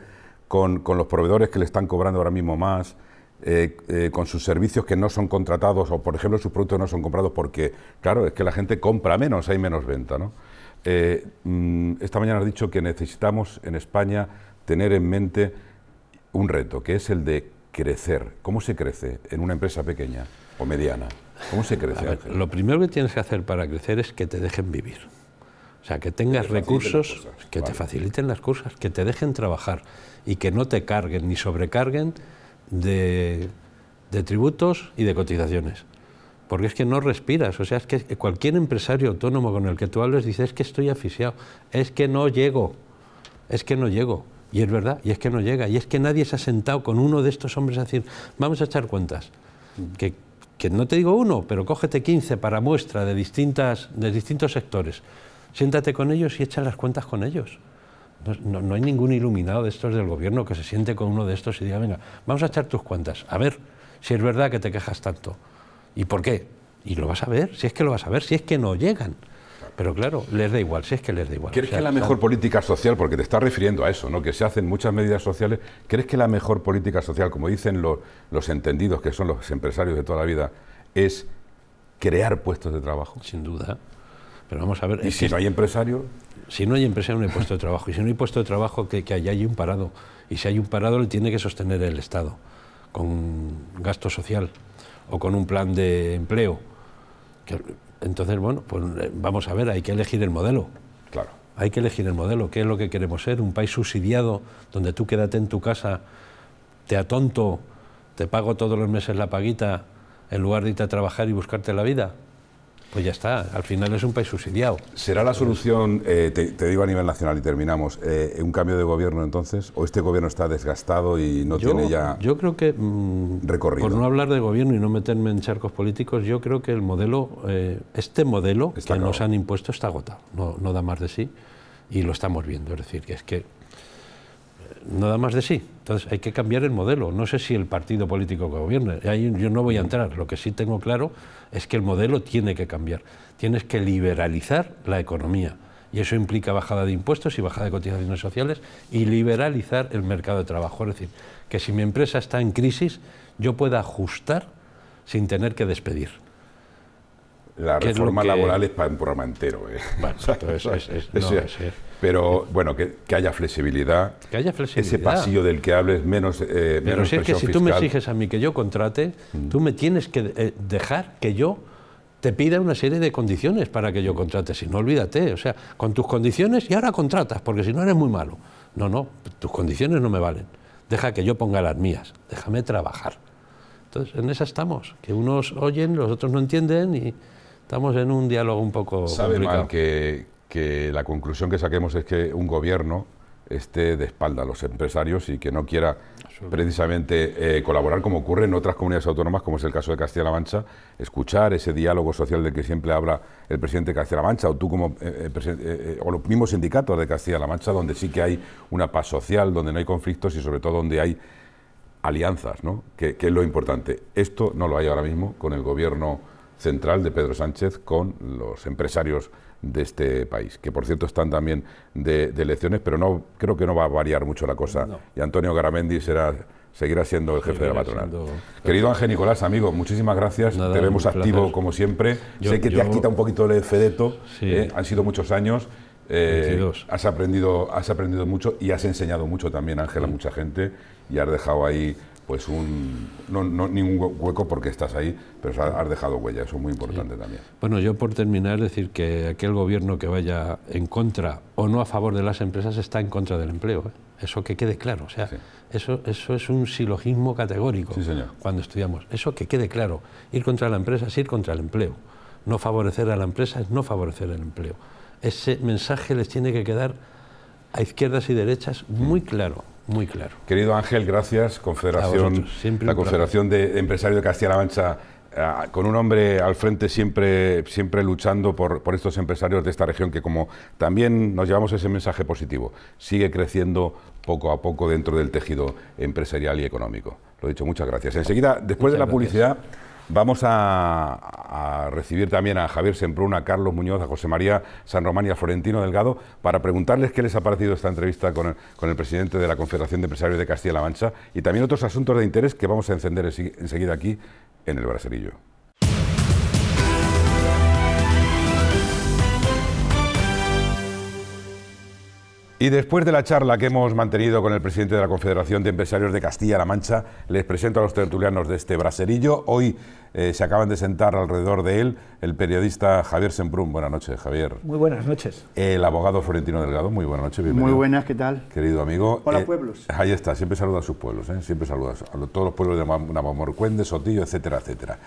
con, los proveedores que le están cobrando ahora mismo más, eh, eh, con sus servicios que no son contratados o, por ejemplo, sus productos no son comprados porque, claro, es que la gente compra menos, hay menos venta. Mm, esta mañana has dicho que necesitamos en España tener en mente un reto, que es el de crecer. ¿Cómo se crece en una empresa pequeña o mediana? ¿Cómo se crece? lo primero que tienes que hacer para crecer es que te dejen vivir. O sea, que tengas recursos que te faciliten las cosas, que te dejen trabajar y que no te carguen ni sobrecarguen de, tributos y de cotizaciones porque es que no respiras. O sea, es que cualquier empresario autónomo con el que tú hables dice, es que estoy asfixiado, es que no llego, es que no llego. Y es verdad, y es que no llega, y es que nadie se ha sentado con uno de estos hombres a decir, vamos a echar cuentas. Que, no te digo uno, pero cógete 15 para muestra de, distintas, de distintos sectores. Siéntate con ellos y echa las cuentas con ellos. No, no, hay ningún iluminado de estos del gobierno que se siente con uno de estos y diga, venga, vamos a echar tus cuentas, a ver si es verdad que te quejas tanto. ¿Y por qué? Y lo vas a ver, si es que lo vas a ver, si es que no llegan. Pero claro, les da igual, si es que les da igual. ¿Crees que la mejor política social, porque te estás refiriendo a eso, ¿no? que se hacen muchas medidas sociales, ¿crees que la mejor política social, como dicen los, entendidos, que son los empresarios de toda la vida, es crear puestos de trabajo? Sin duda. Pero vamos a ver. ¿Y si no hay empresario? Si no hay empresario, no hay puesto de trabajo. Y si no hay puesto de trabajo, que, haya hay un parado. Y si hay un parado, le tiene que sostener el Estado, con gasto social o con un plan de empleo. Entonces, bueno, pues eh, vamos a ver, hay que elegir el modelo. Claro. Hay que elegir el modelo. ¿Qué es lo que queremos ser? ¿Un país subsidiado donde tú quédate en tu casa, te atonto, te pago todos los meses la paguita, en lugar de irte a trabajar y buscarte la vida? pues ya está, al final es un país subsidiado. ¿Será la solución, eh, te, digo a nivel nacional y terminamos, eh, un cambio de gobierno entonces? ¿O este gobierno está desgastado y no tiene ya Yo creo que, mm, recorrido? por no hablar de gobierno y no meterme en charcos políticos, yo creo que el modelo, eh, este modelo que nos han impuesto está agotado, no, no da más de sí y lo estamos viendo. Es decir, que es que Nada más de sí. Entonces hay que cambiar el modelo. No sé si el partido político que gobierne. yo no voy a entrar. Lo que sí tengo claro es que el modelo tiene que cambiar. Tienes que liberalizar la economía. Y eso implica bajada de impuestos y bajada de cotizaciones sociales y liberalizar el mercado de trabajo. Es decir, que si mi empresa está en crisis, yo pueda ajustar sin tener que despedir la reforma laboral es para un programa entero. ¿eh? eso es, pero bueno, que, haya flexibilidad. Que haya flexibilidad. Ese pasillo del que hables menos. Eh, pero si es que si tú me exiges a mí que yo contrate, mm. tú me tienes que eh, dejar que yo te pida una serie de condiciones para que yo contrate. Si no, olvídate. O sea, con tus condiciones y ahora contratas, porque si no eres muy malo. No, no, tus condiciones no me valen. Deja que yo ponga las mías. Déjame trabajar. Entonces, en esa estamos. Que unos oyen, los otros no entienden y. Estamos en un diálogo un poco Sabe que, la conclusión que saquemos es que un gobierno esté de espalda a los empresarios y que no quiera precisamente eh, colaborar, como ocurre en otras comunidades autónomas, como es el caso de Castilla-La Mancha, escuchar ese diálogo social del que siempre habla el presidente de Castilla-La Mancha, o tú como eh, eh, o los mismos sindicatos de Castilla-La Mancha, donde sí que hay una paz social, donde no hay conflictos y sobre todo donde hay alianzas, ¿no? que es lo importante. Esto no lo hay ahora mismo con el gobierno central de Pedro Sánchez con los empresarios de este país, que por cierto están también de, elecciones, pero no creo que no va a variar mucho la cosa. Y Antonio Garamendi será seguirá siendo el jefe de la patronal. Querido Ángel Nicolás, amigo, muchísimas gracias. te vemos activo como siempre. sé que te has quitado un poquito el fedeto, ¿eh? han sido muchos años. Eh, has aprendido, has aprendido mucho y has enseñado mucho también, Ángel, a mucha gente y has dejado ahí pues un no, ningún hueco porque estás ahí, pero has dejado huella, eso es muy importante también. Bueno, yo por terminar decir que aquel gobierno que vaya en contra o no a favor de las empresas está en contra del empleo, ¿eh? eso que quede claro, o sea, eso eso es un silogismo categórico cuando estudiamos, eso que quede claro, ir contra la empresa es ir contra el empleo, no favorecer a la empresa es no favorecer el empleo. Ese mensaje les tiene que quedar a izquierdas y derechas muy claro. Muy claro. Querido Ángel, gracias. Confederación, la Confederación de Empresarios de Castilla-La Mancha, eh, con un hombre al frente siempre, siempre luchando por, estos empresarios de esta región que como también nos llevamos ese mensaje positivo, sigue creciendo poco a poco dentro del tejido empresarial y económico. Lo dicho, muchas gracias. Enseguida, después de la publicidad... Vamos a, recibir también a Javier Sempruna, a Carlos Muñoz, a José María San Román y a Florentino Delgado para preguntarles qué les ha parecido esta entrevista con el, con el presidente de la Confederación de Empresarios de Castilla-La Mancha y también otros asuntos de interés que vamos a encender enseguida aquí en el Braserillo. Y después de la charla que hemos mantenido con el presidente de la Confederación de Empresarios de Castilla-La Mancha, les presento a los tertulianos de este braserillo. Hoy eh, se acaban de sentar alrededor de él el periodista Javier Semprún. Buenas noches, Javier. Muy buenas noches. El abogado Florentino Delgado. Muy buenas noches, bienvenido. Muy buenas, ¿qué tal? Querido amigo. Hola, eh, pueblos. Ahí está, siempre saluda a sus pueblos, ¿eh? siempre saluda a todos los pueblos de Namamorcuende, Sotillo, etcétera, etcétera.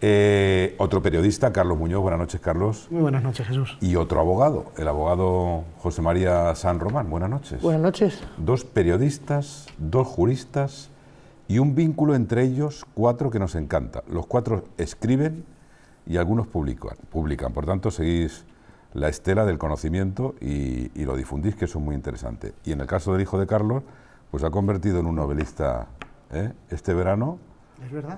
Eh, otro periodista, Carlos Muñoz. Buenas noches, Carlos. Muy buenas noches, Jesús. Y otro abogado, el abogado José María San Román. Buenas noches. Buenas noches. Dos periodistas, dos juristas y un vínculo entre ellos, cuatro que nos encanta. Los cuatro escriben y algunos publican. publican. Por tanto, seguís la estela del conocimiento y, lo difundís, que es muy interesante. Y en el caso del hijo de Carlos, pues ha convertido en un novelista ¿eh? este verano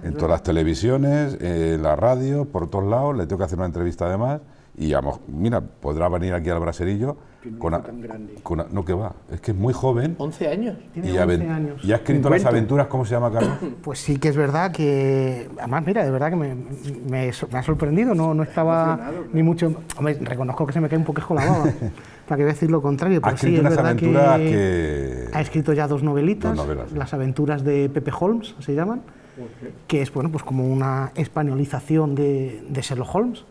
en todas las televisiones, eh, la radio, por todos lados, le tengo que hacer una entrevista además. Y vamos, mira, podrá venir aquí al braserillo. Con, con no, que va, es que es muy joven. 11 años. Tiene y años. Y ha escrito las aventuras, ¿cómo se llama, Carlos? Pues sí que es verdad que, además, mira, de verdad que me, me, ha sorprendido, no, no estaba ni mucho, hombre, reconozco que se me cae un poco la para que decir lo contrario, pero ha sí, es verdad que, Ha escrito ya dos novelitas, las aventuras de Pepe Holmes, se llaman, que es bueno, pues como una españolización de, Sherlock Holmes.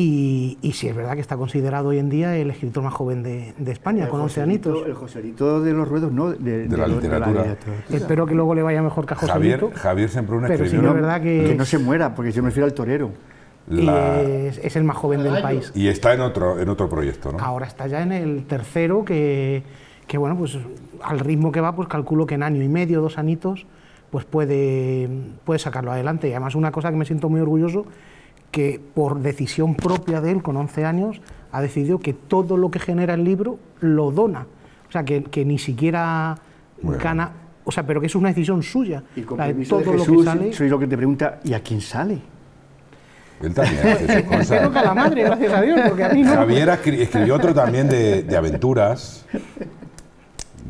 Y, si es verdad que está considerado hoy en día el escritor más joven de, España, con 11 anitos. El Joserito de los Ruedos, ¿no? De, la, literatura. Espero que luego le vaya mejor que a Javier, Javier siempre Pero que... no se muera, porque yo me refiero al torero. es, el más joven del país. Y está en otro, en otro proyecto, ¿no? Ahora está ya en el tercero, que, que bueno, pues al ritmo que va, pues calculo que en año y medio, dos anitos pues puede, puede sacarlo adelante. Y además una cosa que me siento muy orgulloso, que por decisión propia de él, con 11 años, ha decidido que todo lo que genera el libro lo dona. O sea, que, ni siquiera gana... O sea, pero que es una decisión suya. Y con de todo lo que sale... Soy lo que te pregunta, ¿y a quién sale? Él también hace la madre, gracias a Dios, porque a mí no. Javier escribió otro también de aventuras,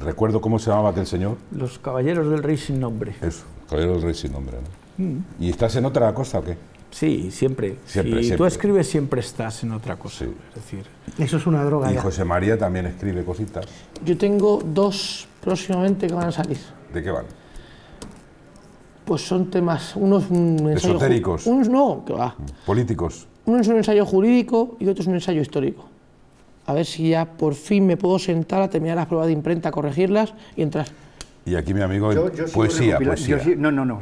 Recuerdo cómo se llamaba aquel señor. Los Caballeros del Rey sin Nombre. Eso, Caballeros del Rey sin Nombre. Mm. ¿Y estás en otra cosa o qué? Sí, siempre. Y si tú escribes, siempre estás en otra cosa. Es decir, eso es una droga. Y José María también escribe cositas. Yo tengo dos próximamente que van a salir. ¿De qué van? Pues son temas, unos esotéricos, unos no, que mm. políticos. Uno es un ensayo jurídico y otro es un ensayo histórico a ver si ya por fin me puedo sentar a terminar las pruebas de imprenta, corregirlas y entrar. Y aquí mi amigo, poesía, poesía. no, no, no.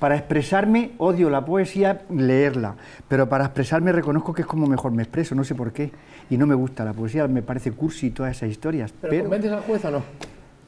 para expresarme, odio la poesía, leerla. Pero para expresarme reconozco que es como mejor me expreso, no sé por qué. Y no me gusta la poesía, me parece cursi y todas esas historias. ¿Pero, al juez o no?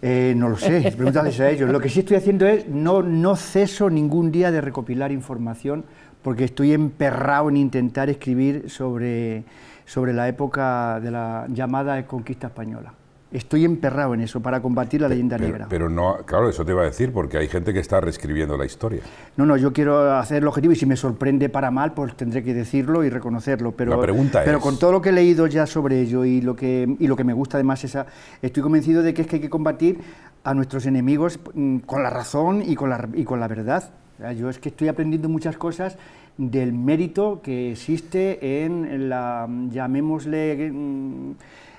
Eh, no lo sé, pregúntales a ellos. Lo que sí estoy haciendo es, no, no ceso ningún día de recopilar información porque estoy emperrado en intentar escribir sobre sobre la época de la llamada conquista española. Estoy emperrado en eso para combatir la leyenda negra. Pero no, claro, eso te iba a decir, porque hay gente que está reescribiendo la historia. No, no, yo quiero hacer el objetivo y si me sorprende para mal, pues tendré que decirlo y reconocerlo. Pero, la pregunta pero con todo lo que he leído ya sobre ello y lo que, lo que me gusta además, esa, estoy convencido de que es que hay que combatir a nuestros enemigos mm, con la razón y con la, y con la verdad yo es que estoy aprendiendo muchas cosas del mérito que existe en la, llamémosle, mm,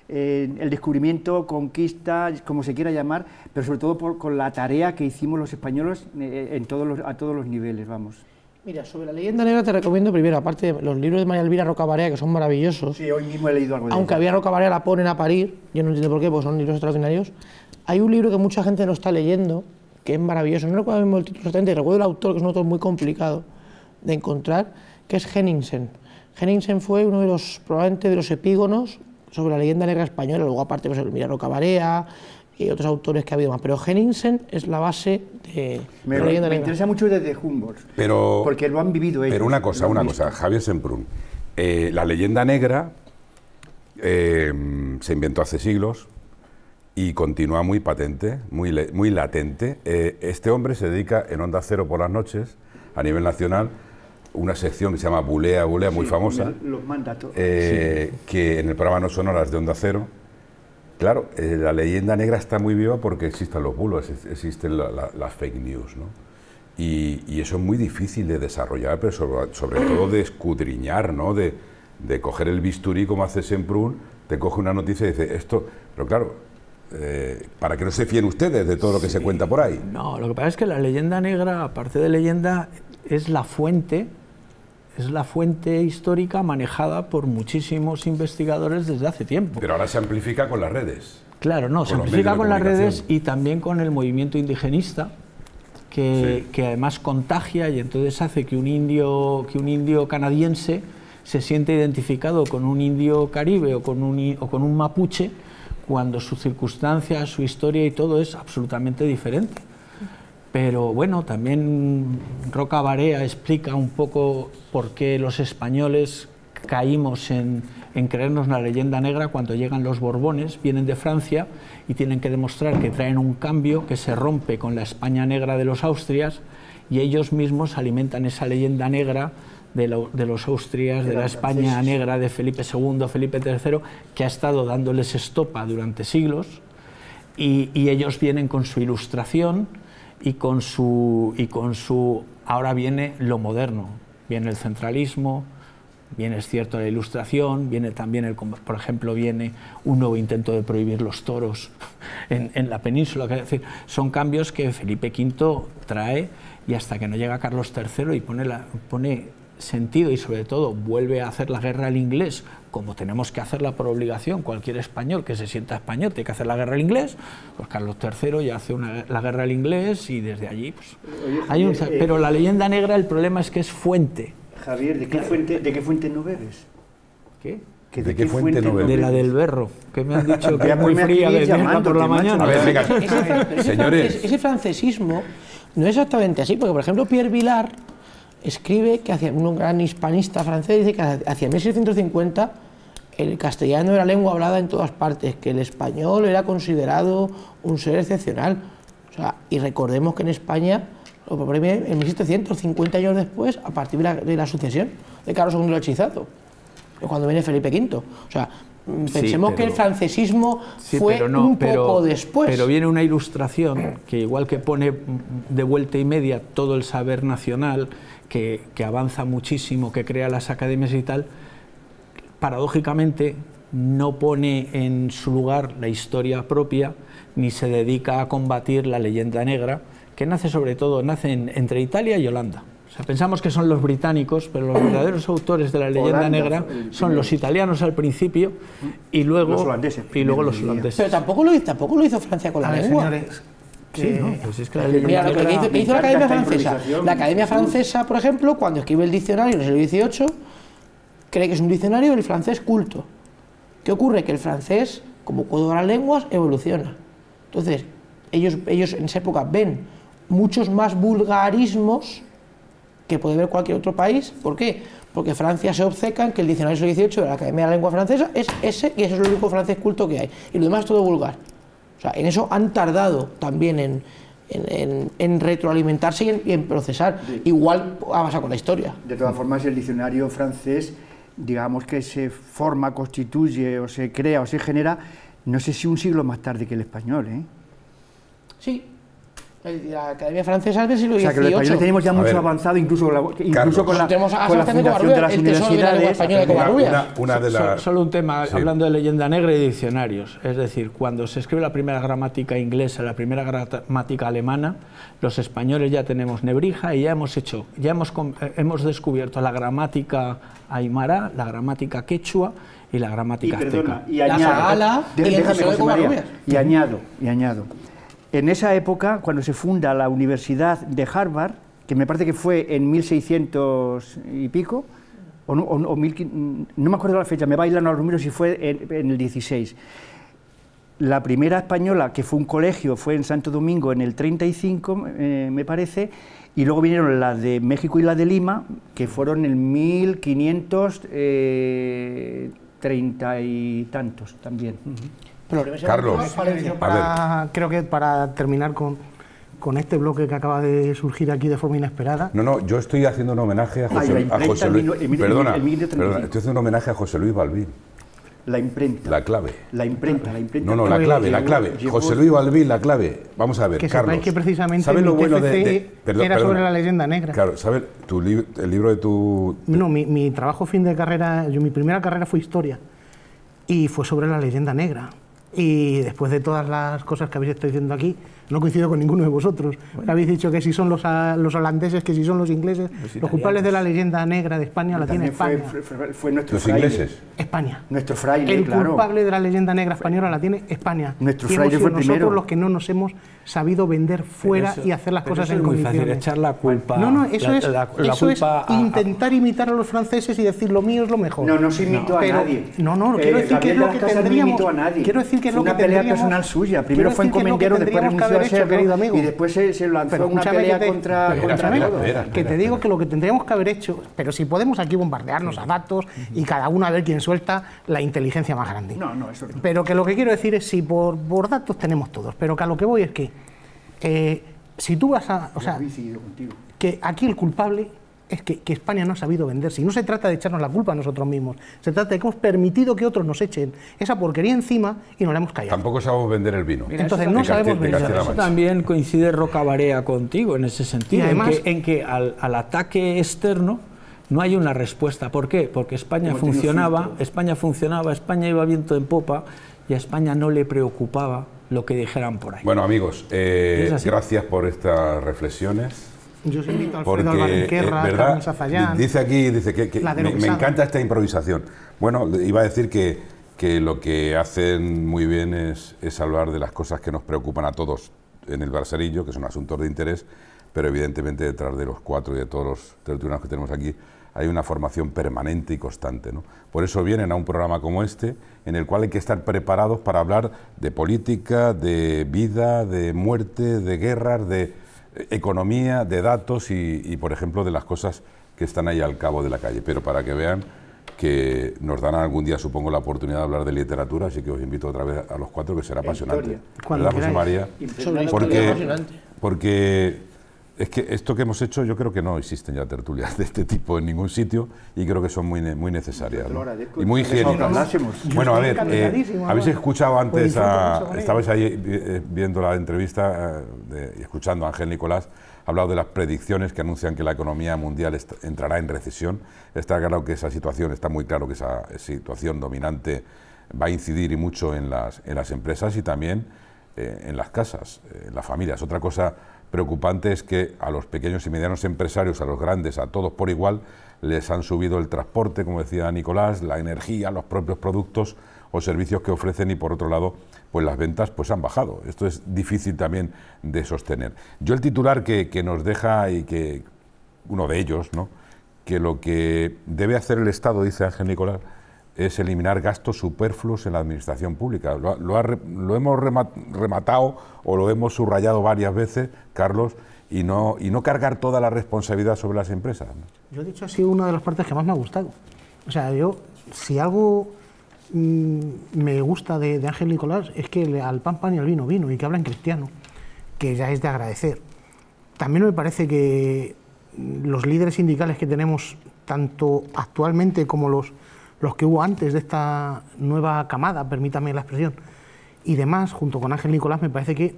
eh, el descubrimiento, conquista, como se quiera llamar, pero sobre todo con la tarea que hicimos los españoles eh, en todos a todos los niveles, vamos. Mira, sobre la leyenda negra te recomiendo primero, aparte de los libros de María Elvira Rocabarea, que son maravillosos. Sí, hoy mismo he leído algo de Aunque había Rocabarea la ponen a parir, yo no entiendo por qué, porque son libros extraordinarios. Hay un libro que mucha gente no está leyendo, que es maravilloso. No recuerdo el título exactamente, recuerdo el autor, que es un autor muy complicado de encontrar, que es Henningsen. Henningsen fue uno de los, probablemente de los epígonos sobre la leyenda negra española, luego aparte pues, el Mirano Cabarea y otros autores que ha habido más, pero Henningsen es la base de me, la leyenda negra. Me interesa mucho desde Humboldt, pero, porque lo han vivido ellos. Pero una cosa, una cosa, Javier Semprún, eh, la leyenda negra eh, se inventó hace siglos, y continúa muy patente, muy, muy latente. Eh, este hombre se dedica en Onda Cero por las noches, a nivel nacional, una sección que se llama Bulea, Bulea, muy famosa. Los mandatos. Eh, que en el programa No son Sonoras de Onda Cero. Claro, eh, la leyenda negra está muy viva porque existen los bulos, existen las fake news, ¿no? Y, eso es muy difícil de desarrollar, pero sobre, todo de escudriñar, ¿no? De, de coger el bisturí como hace Semprún, te coge una noticia y dice esto, pero claro, eh, para que no se fíen ustedes de todo lo que se cuenta por ahí. No, lo que pasa es que la leyenda negra, aparte de leyenda, es la fuente, es la fuente histórica manejada por muchísimos investigadores desde hace tiempo. Pero ahora se amplifica con las redes. Claro, no, se amplifica con las redes y también con el movimiento indigenista. Que, además contagia y entonces hace que un indio, que un indio canadiense se siente identificado con un indio caribe con un, o con un mapuche cuando su circunstancia, su historia y todo es absolutamente diferente. Pero bueno, también Roca Barea explica un poco por qué los españoles caímos en, creernos la leyenda negra cuando llegan los Borbones, vienen de Francia y tienen que demostrar que traen un cambio que se rompe con la España negra de los Austrias y ellos mismos alimentan esa leyenda negra de, los Austrias, de la España negra, de Felipe II, Felipe III, que ha estado dándoles estopa durante siglos, y, y ellos vienen con su ilustración y con su, y con su... Ahora viene lo moderno, viene el centralismo, viene es cierto la ilustración, viene también el, por ejemplo viene un nuevo intento de prohibir los toros en, en la península, que decir, son cambios que Felipe V trae y hasta que no llega Carlos III y pone, la, pone sentido y sobre todo vuelve a hacer la guerra al inglés, como tenemos que hacerla por obligación, cualquier español que se sienta español tiene que hacer la guerra al inglés, pues Carlos III ya hace una, la guerra al inglés y desde allí pues, hay un, eh, pero la leyenda negra el problema es que es fuente. Javier, ¿de qué fuente, de qué fuente no bebes? ¿Qué? ¿De, qué, fuente, no bebes? De la del berro, que me han dicho que es muy fría de por la mañana. A ver, Señores. ese francesismo no es exactamente así, porque por ejemplo Pierre Vilar escribe que hacia un gran hispanista francés dice que hacia 1650 el castellano era lengua hablada en todas partes, que el español era considerado un ser excepcional. y recordemos que en España, en 1750 años después, a partir de la, sucesión de Carlos II el hechizado, cuando viene Felipe V. O sea, pensemos que el francesismo fue un poco después. Pero viene una ilustración que igual que pone de vuelta y media todo el saber nacional, que, avanza muchísimo, que crea las academias y tal, paradójicamente no pone en su lugar la historia propia ni se dedica a combatir la leyenda negra, que nace sobre todo, nace entre Italia y Holanda. O sea, pensamos que son los británicos, pero los verdaderos autores de la leyenda negra son los italianos al principio y luego los holandeses. Y luego los Pero tampoco lo, tampoco lo hizo Francia con la lengua. Sí, pues la hizo, la Academia Francesa. La Academia Francesa, por ejemplo, cuando escribe el diccionario en el siglo XVIII, cree que es un diccionario del francés culto. ¿Qué ocurre? Que el francés, como código de las lenguas, evoluciona. Entonces, ellos, ellos en esa época ven muchos más vulgarismos que puede ver cualquier otro país. ¿Por qué? Porque Francia se obceca en que el diccionario del siglo XVIII de la Academia de la Lengua Francesa es ese y ese es el único francés culto que hay. Y lo demás todo vulgar en eso han tardado también en, retroalimentarse y en, procesar. Igual ha pasado con la historia. De todas formas, el diccionario francés, digamos que se forma, constituye o se crea o se genera, no sé si un siglo más tarde que el español. ¿eh? Sí, la Academia Francesa del siglo XVIII. O sea, que tenemos ya mucho avanzado, incluso, con la, fundación de las universidades. Solo un tema, hablando de leyenda negra y diccionarios. Es decir, cuando se escribe la primera gramática inglesa, la primera gramática alemana, los españoles ya tenemos nebrija y ya hemos hecho, ya hemos, eh, hemos descubierto la gramática aymara, la gramática quechua y la gramática y, y añado, y añado en esa época, cuando se funda la Universidad de Harvard, que me parece que fue en 1600 y pico, o, no me acuerdo la fecha, me bailan los números si fue en, el 16. La primera española, que fue un colegio, fue en Santo Domingo en el 35, eh, me parece, y luego vinieron las de México y las de Lima, que fueron en 1530 eh, y tantos también. Carlos, creo que para terminar con, con este bloque que acaba de surgir aquí de forma inesperada. No, no, yo estoy haciendo un homenaje a José, José Luis. Perdona, estoy haciendo un homenaje a José Luis Balbín. La imprenta. La clave. La imprenta, la imprenta. No, no, la clave, la clave. José Luis Balbín, la clave. Vamos a ver, que Carlos. que precisamente ¿sabes lo bueno de, era sobre la leyenda negra. Claro, ¿sabes? Tu el libro de tu... No, mi, mi trabajo fin de carrera, yo, mi primera carrera fue historia y fue sobre la leyenda negra. Y después de todas las cosas que habéis estado diciendo aquí, no coincido con ninguno de vosotros. Habéis dicho que si son los, los holandeses, que si son los ingleses, los, culpables de la leyenda negra de España la tiene España. Fue, fue, los ingleses. España. Nuestro fraile, El culpable de la leyenda negra española la tiene España. Nuestro fraile nosotros los que no nos hemos sabido vender fuera y hacer las cosas en condiciones. echar la culpa. No, no, eso la, es, eso es intentar imitar a los franceses y decir lo mío es lo mejor. No, no se imitó a nadie. No, no, quiero eh, decir que es lo que imitó a nadie. Quiero decir que es Una pelea personal suya. Primero fue encomendero, después renunció. Y después se, se lanzó una pelea contra, Que te digo que lo que tendríamos que haber hecho, pero si podemos aquí bombardearnos a datos y cada uno a ver quién suelta la inteligencia más grande. No, no, eso Pero que lo que quiero decir es, si por, datos tenemos todos, pero que a lo que voy es que, eh, si tú vas a... O sea, que aquí el culpable es que, España no ha sabido venderse. Y no se trata de echarnos la culpa a nosotros mismos, se trata de que hemos permitido que otros nos echen esa porquería encima y nos la hemos callado. Tampoco sabemos vender el vino. Entonces no sabemos también coincide Roca Barea contigo en ese sentido, además, en que, al, ataque externo no hay una respuesta. ¿Por qué? Porque España funcionaba, España funcionaba, España iba viento en popa y a España no le preocupaba lo que dijeran por ahí. Bueno amigos, eh, gracias por estas reflexiones. Yo os invito a Alfredo eh, Dice aquí, dice que, me, encanta esta improvisación. Bueno, iba a decir que, que lo que hacen muy bien es, es, hablar de las cosas que nos preocupan a todos en el Barcerillo, que son asuntos de interés, pero evidentemente detrás de los cuatro y de todos los tertulianos que tenemos aquí hay una formación permanente y constante. ¿no? Por eso vienen a un programa como este, en el cual hay que estar preparados para hablar de política, de vida, de muerte, de guerras, de economía, de datos y, por ejemplo, de las cosas que están ahí al cabo de la calle. Pero para que vean que nos dan algún día, supongo, la oportunidad de hablar de literatura, así que os invito otra vez a los cuatro, que será apasionante. José María? Porque, porque es que esto que hemos hecho, yo creo que no existen ya tertulias de este tipo en ningún sitio y creo que son muy, muy necesarias. Y muy higiénicas. Bueno, a ver, eh, habéis escuchado pues antes, a, estabais ahí eh, eh, viendo la entrevista y escuchando a Ángel Nicolás, ha hablado de las predicciones que anuncian que la economía mundial entrará en recesión. Está claro que esa situación, está muy claro que esa situación dominante va a incidir y mucho en las, en las empresas y también en las casas, en las familias. Otra cosa preocupante es que a los pequeños y medianos empresarios, a los grandes, a todos por igual, les han subido el transporte, como decía Nicolás, la energía, los propios productos o servicios que ofrecen y por otro lado, pues las ventas pues han bajado. Esto es difícil también de sostener. Yo el titular que, nos deja y que uno de ellos, ¿no? que lo que debe hacer el Estado, dice Ángel Nicolás, es eliminar gastos superfluos en la administración pública. Lo, hemos rematado o lo hemos subrayado varias veces, Carlos, y no, y no cargar toda la responsabilidad sobre las empresas. Yo he dicho, así una de las partes que más me ha gustado. O sea, yo, si algo mm, me gusta de, Ángel Nicolás es que al pan pan y al vino vino, y que hablan cristiano, que ya es de agradecer. También me parece que los líderes sindicales que tenemos, tanto actualmente como los los que hubo antes de esta nueva camada, permítame la expresión, y demás, junto con Ángel Nicolás, me parece que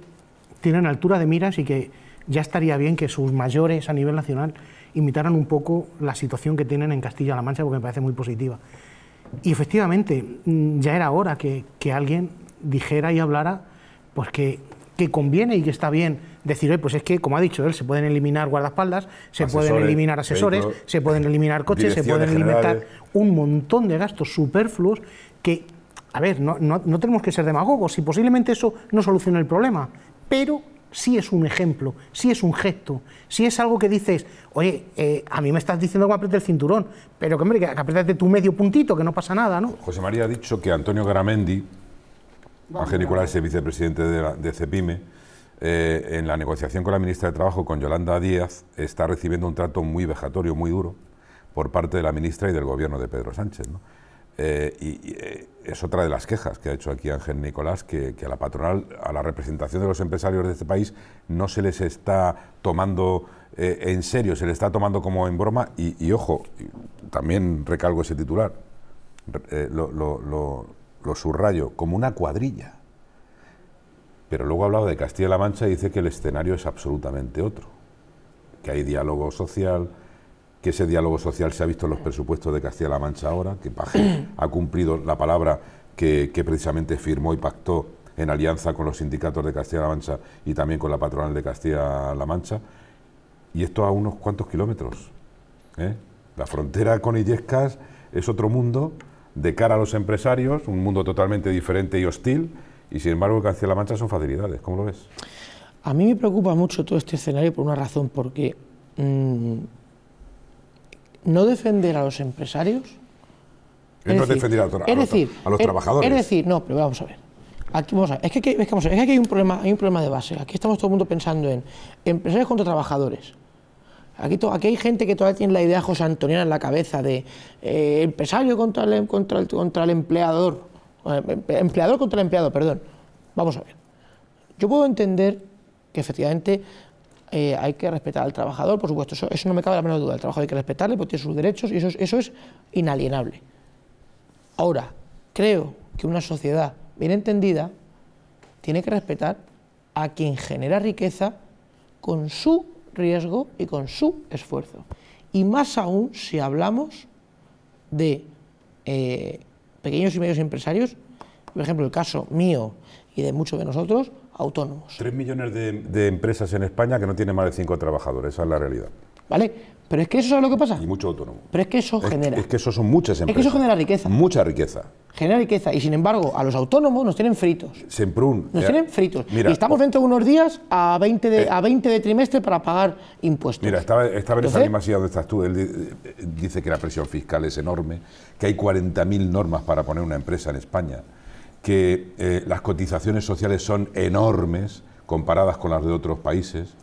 tienen altura de miras y que ya estaría bien que sus mayores a nivel nacional imitaran un poco la situación que tienen en Castilla-La Mancha, porque me parece muy positiva. Y efectivamente, mm, ya era hora que, que alguien dijera y hablara pues que que conviene y que está bien decir, pues es que, como ha dicho él, se pueden eliminar guardaespaldas, se pueden eliminar asesores, se pueden eliminar coches, se pueden eliminar un montón de gastos superfluos que, a ver, no, tenemos que ser demagogos y posiblemente eso no soluciona el problema, pero si sí es un ejemplo, si sí es un gesto, si sí es algo que dices, oye, eh, a mí me estás diciendo que apriete el cinturón, pero que hombre, que, apriete tu medio puntito, que no pasa nada, ¿no? José María ha dicho que Antonio Garamendi Ángel Nicolás el vicepresidente de, CEPIME. Eh, en la negociación con la ministra de Trabajo, con Yolanda Díaz, está recibiendo un trato muy vejatorio, muy duro, por parte de la ministra y del gobierno de Pedro Sánchez. Eh, y, eh, es otra de las quejas que ha hecho aquí Ángel Nicolás, que, a la patronal, a la representación de los empresarios de este país, no se les está tomando en serio, se les está tomando como en broma. Y, ojo, también recalgo ese titular. lo, lo subrayo, como una cuadrilla. Pero luego hablaba de Castilla-La Mancha y dice que el escenario es absolutamente otro, que hay diálogo social, que ese diálogo social se ha visto en los presupuestos de Castilla-La Mancha ahora, que Paje ha cumplido la palabra que, precisamente firmó y pactó en alianza con los sindicatos de Castilla-La Mancha y también con la patronal de Castilla-La Mancha, y esto a unos cuantos kilómetros. ¿eh? La frontera con Illescas es otro mundo de cara a los empresarios, un mundo totalmente diferente y hostil, y sin embargo el Cáncer la Mancha son facilidades. ¿Cómo lo ves? A mí me preocupa mucho todo este escenario por una razón, porque mm, no defender a los empresarios... no defender a, los, trabajadores. Es decir, no, pero vamos a ver. es que, que hay un, problema, hay un problema de base. Aquí estamos todo el mundo pensando en empresarios contra trabajadores. Aquí, hay gente que todavía tiene la idea José Antoniana en la cabeza de eh, empresario contra el, em, contra contra el empleador, eh, em, empleador contra el empleado, perdón. Vamos a ver. Yo puedo entender que efectivamente eh, hay que respetar al trabajador, por supuesto, eso, no me cabe la menor duda. El trabajo hay que respetarle porque tiene sus derechos y eso es inalienable. Ahora, creo que una sociedad bien entendida tiene que respetar a quien genera riqueza con su riesgo y con su esfuerzo. Y más aún si hablamos de eh, pequeños y medios empresarios, por ejemplo, el caso mío y de muchos de nosotros, autónomos. Tres millones de, empresas en España que no tienen más de cinco trabajadores, esa es la realidad. ¿Vale? Pero es que eso es lo que pasa. Y mucho autónomo. Pero es que eso genera. Es que eso son muchas empresas. Es que eso genera riqueza. Mucha riqueza. Genera riqueza. Y sin embargo, a los autónomos nos tienen fritos. Semprún. Nos eh, tienen fritos. y estamos dentro de unos días a 20 de, eh, a 20 de trimestre para pagar impuestos. Mira, estaba, estaba Entonces, estás tú. Él eh, dice que la presión fiscal es enorme, que hay 40.000 normas para poner una empresa en España, que las cotizaciones sociales son enormes comparadas con las de otros países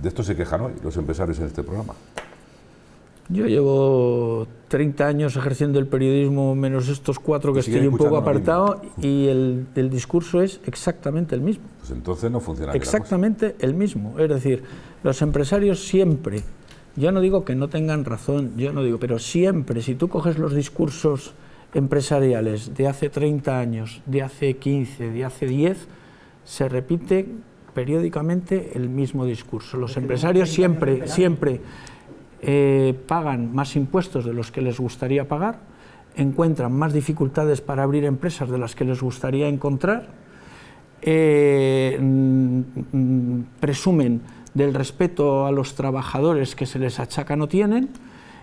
de esto se quejan hoy los empresarios en este programa. Yo llevo 30 años ejerciendo el periodismo, menos estos cuatro que estoy un poco apartado, y el, discurso es exactamente el mismo. Pues entonces no funciona. Exactamente el mismo. Es decir, los empresarios siempre, yo no digo que no tengan razón, yo no digo, pero siempre, si tú coges los discursos empresariales de hace 30 años, de hace 15, de hace 10, se repite periódicamente el mismo discurso. Los empresarios siempre, siempre eh, pagan más impuestos de los que les gustaría pagar, encuentran más dificultades para abrir empresas de las que les gustaría encontrar, eh, mm, mm, presumen del respeto a los trabajadores que se les achaca no tienen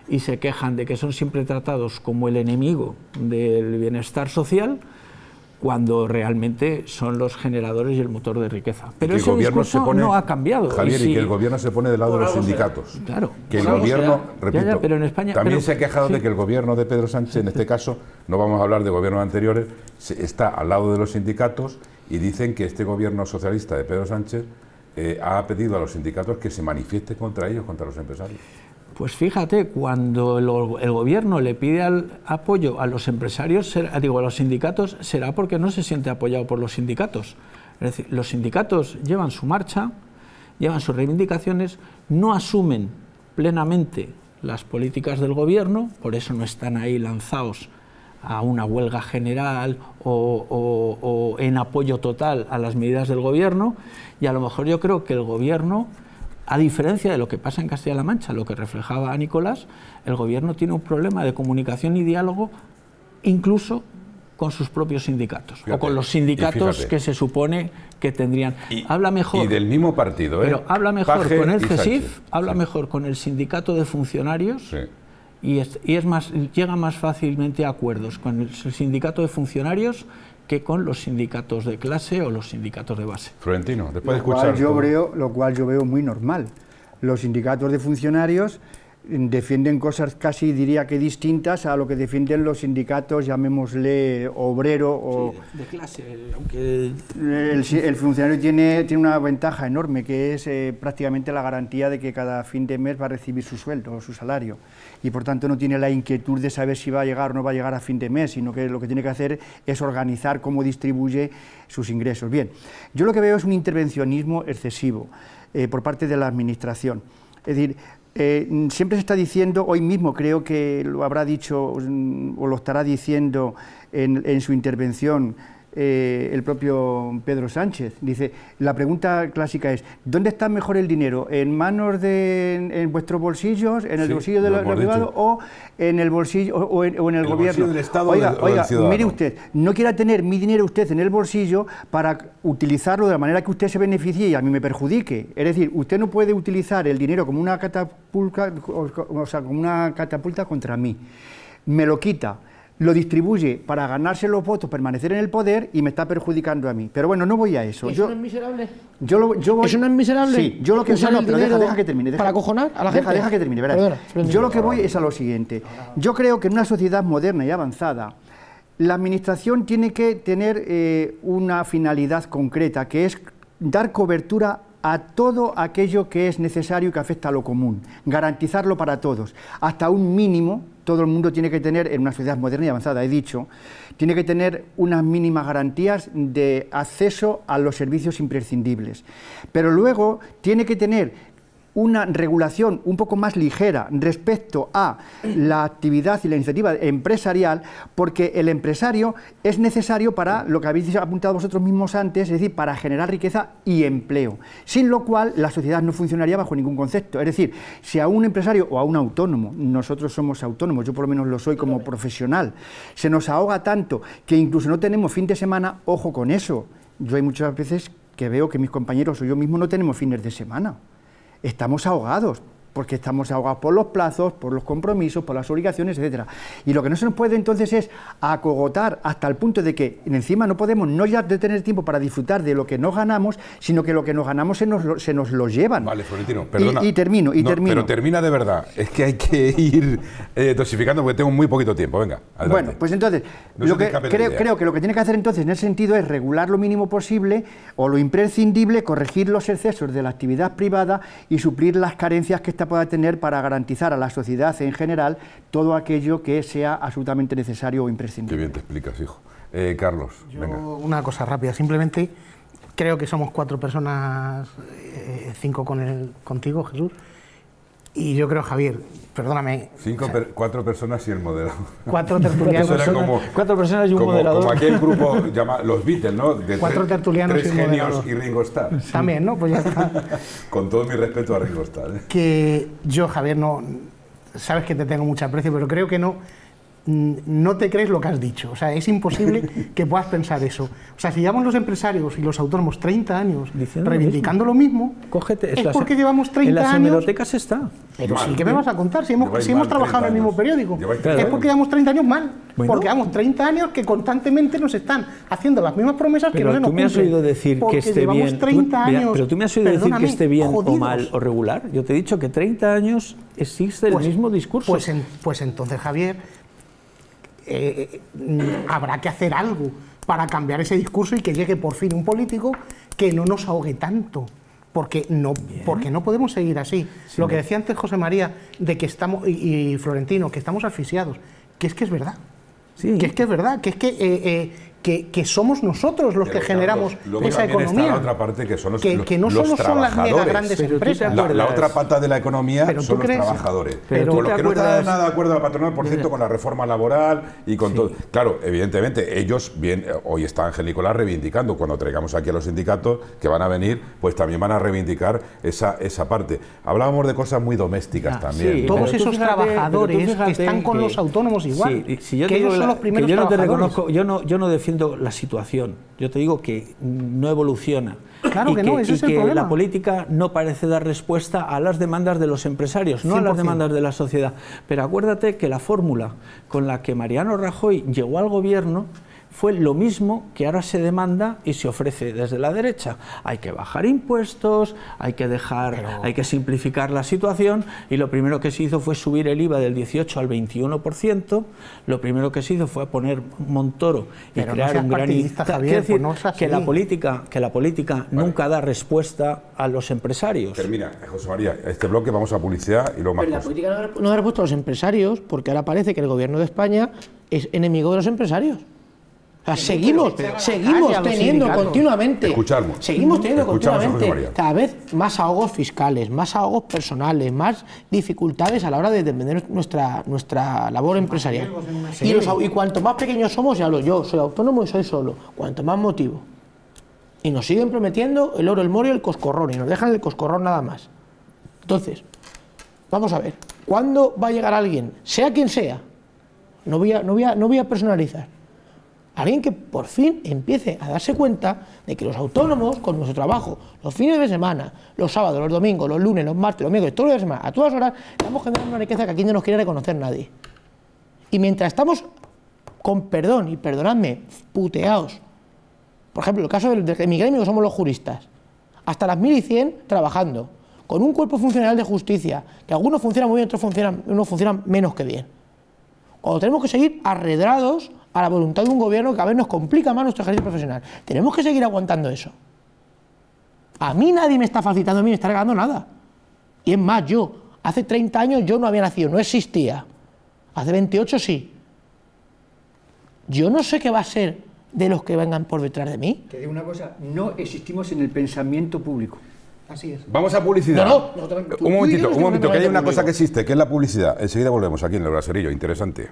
y se quejan de que son siempre tratados como el enemigo del bienestar social cuando realmente son los generadores y el motor de riqueza. Pero ese discurso no ha cambiado. Javier, y, que el gobierno se pone del lado de los sindicatos. Claro. Que el gobierno, repito, pero en España, también se ha quejado de que el gobierno de Pedro Sánchez, en este caso, no vamos a hablar de gobiernos anteriores, está al lado de los sindicatos y dicen que este gobierno socialista de Pedro Sánchez eh, ha pedido a los sindicatos que se manifieste contra ellos, contra los empresarios. Pues fíjate, cuando el gobierno le pide apoyo a los empresarios, digo, a los sindicatos, será porque no se siente apoyado por los sindicatos. Es decir, los sindicatos llevan su marcha, llevan sus reivindicaciones, no asumen plenamente las políticas del gobierno, por eso no están ahí lanzados a una huelga general o en apoyo total a las medidas del gobierno, y a lo mejor yo creo que el gobierno a diferencia de lo que pasa en Castilla-La Mancha, lo que reflejaba a Nicolás, el gobierno tiene un problema de comunicación y diálogo incluso con sus propios sindicatos o con los sindicatos que se supone que tendrían. Y, habla mejor. del mismo partido, ¿eh? Pero habla mejor con el CESIF, habla mejor con el sindicato de funcionarios. Y y es más, llega más fácilmente a acuerdos con el sindicato de funcionarios que con los sindicatos de clase o los sindicatos de base. Florentino, después de escuchar... yo veo, lo cual yo veo muy normal. Los sindicatos de funcionarios defienden cosas casi diría que distintas a lo que defienden los sindicatos, llamémosle obrero o... de clase, El, funcionario tiene, tiene una ventaja enorme, que es eh, prácticamente la garantía de que cada fin de mes va a recibir su sueldo o su salario, y por tanto no tiene la inquietud de saber si va a llegar o no va a llegar a fin de mes, sino que lo que tiene que hacer es organizar cómo distribuye sus ingresos. Bien, yo lo que veo es un intervencionismo excesivo eh, por parte de la Administración. Es decir, eh, siempre se está diciendo, hoy mismo creo que lo habrá dicho o lo estará diciendo en, en su intervención eh, el propio Pedro Sánchez. Dice, la pregunta clásica es, ¿dónde está mejor el dinero? ¿En manos de en, vuestros bolsillos, en el bolsillo del privado o en el bolsillo o en, el, gobierno? Del Estado oiga, mire usted, no quiera tener mi dinero usted en el bolsillo para utilizarlo de la manera que usted se beneficie y a mí me perjudique. Es decir, usted no puede utilizar el dinero como una catapulta, o sea, como una catapulta contra mí. Me lo quita lo distribuye para ganarse los votos, permanecer en el poder y me está perjudicando a mí. Pero bueno, no voy a eso. ¿Eso yo, no es miserable? Yo lo, ¿Eso no es miserable? Sí, yo lo que voy, ¿Para a yo lo que voy es a lo siguiente. Yo creo que en una sociedad moderna y avanzada, la administración tiene que tener eh, una finalidad concreta, que es dar cobertura a todo aquello que es necesario y que afecta a lo común, garantizarlo para todos, hasta un mínimo todo el mundo tiene que tener, en una sociedad moderna y avanzada, he dicho, tiene que tener unas mínimas garantías de acceso a los servicios imprescindibles. Pero luego tiene que tener una regulación un poco más ligera respecto a la actividad y la iniciativa empresarial, porque el empresario es necesario para lo que habéis apuntado vosotros mismos antes, es decir, para generar riqueza y empleo, sin lo cual la sociedad no funcionaría bajo ningún concepto. Es decir, si a un empresario o a un autónomo, nosotros somos autónomos, yo por lo menos lo soy como profesional, se nos ahoga tanto que incluso no tenemos fin de semana, ojo con eso. Yo hay muchas veces que veo que mis compañeros o yo mismo no tenemos fines de semana estamos ahogados porque estamos ahogados por los plazos, por los compromisos, por las obligaciones, etcétera. Y lo que no se nos puede entonces es acogotar hasta el punto de que encima no podemos no ya tener tiempo para disfrutar de lo que nos ganamos, sino que lo que nos ganamos se nos lo, se nos lo llevan. Vale, Florentino, perdona. Y, termino, y termino. Pero termina de verdad, es que hay que ir eh, dosificando porque tengo muy poquito tiempo, venga. Bueno, pues entonces, creo, que lo que tiene que hacer entonces en ese sentido es regular lo mínimo posible o lo imprescindible, corregir los excesos de la actividad privada y suplir las carencias que están pueda tener para garantizar a la sociedad en general todo aquello que sea absolutamente necesario o imprescindible. Qué bien te explicas, hijo. Eh, Carlos, Una cosa rápida, simplemente creo que somos cuatro personas, eh, cinco con el, contigo, Jesús, y yo creo, Javier, perdóname. cuatro personas y el moderador. Cuatro tertulianos. cuatro personas y un como, moderador. Como aquel grupo llama los Beatles, ¿no? cuatro tertulianos y un genios y Ringo Starr. También, ¿no? Pues ya está. Con todo mi respeto a Ringo Starr. ¿eh? Que yo, Javier, no. Sabes que te tengo mucho aprecio, pero creo que no no te crees lo que has dicho. O sea, es imposible que puedas pensar eso. O sea, si llevamos los empresarios y los autónomos 30 años reivindicando lo mismo, Cógete, es, porque llevamos 30 años... En las bibliotecas está. Pero ¿qué me vas a contar? Si hemos, trabajado en el mismo periódico. es porque llevamos 30 años mal. Porque llevamos 30 años que constantemente nos están haciendo las mismas promesas que no se nos tú me oído decir que bien. pero tú me has oído decir que esté bien o mal o regular. Yo te he dicho que 30 años existe el pues mismo discurso. pues, pues entonces, Javier, eh, mm, habrá que hacer algo para cambiar ese discurso y que llegue por fin un político que no nos ahogue tanto. Porque no, porque no podemos seguir así. Lo que decía antes José María de que estamos y, Florentino, que estamos asfixiados, que es que es verdad. Que es que es verdad, que es que eh, eh, que, somos nosotros los que generamos esa economía. la otra parte que no solo son las grandes empresas. La, otra pata de la economía son los trabajadores. Pero lo que no está nada de acuerdo la patronal, por cierto, con la reforma laboral y con todo. Claro, evidentemente, ellos bien, eh, hoy está Ángel Nicolás reivindicando. Cuando traigamos aquí a los sindicatos que van a venir, pues también van a reivindicar esa, esa parte. Hablábamos de cosas muy domésticas también. Todos esos trabajadores que están con los autónomos igual. que ellos son los primeros yo yo no, yo no defiendo la situación. Yo te digo que no evoluciona. Claro que, no, la política no parece dar respuesta a las demandas de los empresarios, no a las demandas de la sociedad. Pero acuérdate que la fórmula con la que Mariano Rajoy llegó al gobierno fue lo mismo que ahora se demanda y se ofrece desde la derecha. Hay que bajar impuestos, hay que dejar, hay que simplificar la situación y lo primero que se hizo fue subir el IVA del 18 al 21%, lo primero que se hizo fue poner Montoro y crear un gran Javier, pues que la política que la política nunca da respuesta a los empresarios. Termina, José María, este bloque vamos a publicidad y luego más. Pero la política no da respuesta a los empresarios porque ahora parece que el gobierno de España es enemigo de los empresarios. Ah, seguimos, seguimos teniendo continuamente, seguimos teniendo continuamente cada vez más ahogos fiscales, más ahogos personales, más dificultades a la hora de defender nuestra nuestra labor empresarial. Y, cuanto más pequeños somos, ya lo yo soy autónomo y soy solo, cuanto más motivo. Y nos siguen prometiendo el oro, el moro y el coscorrón, y nos dejan el coscorrón nada más. Entonces, vamos a ver, ¿cuándo va a llegar alguien, sea quien sea? No voy no voy no voy a personalizar alguien que por fin empiece a darse cuenta de que los autónomos, con nuestro trabajo, los fines de semana, los sábados, los domingos, los lunes, los martes, los miércoles, todos los días de semana, a todas horas, estamos generando una riqueza que aquí no nos quiere reconocer nadie. Y mientras estamos, con perdón y perdonadme, puteados, por ejemplo, el caso de, de mi gremio, somos los juristas, hasta las 1100 trabajando, con un cuerpo funcional de justicia, que algunos funcionan muy bien, otros funcionan, unos funcionan menos que bien. Cuando tenemos que seguir arredrados a la voluntad de un gobierno que a veces nos complica más nuestro ejercicio profesional. Tenemos que seguir aguantando eso. A mí nadie me está facilitando, a mí me está regalando nada. Y es más, yo, hace 30 años yo no había nacido, no existía. Hace 28 sí. Yo no sé qué va a ser de los que vengan por detrás de mí. que digo una cosa, no existimos en el pensamiento público. Así es. Vamos a publicidad. No, un momentito, un que hay una cosa que existe, que es la publicidad. Enseguida volvemos aquí en el braserillo, interesante.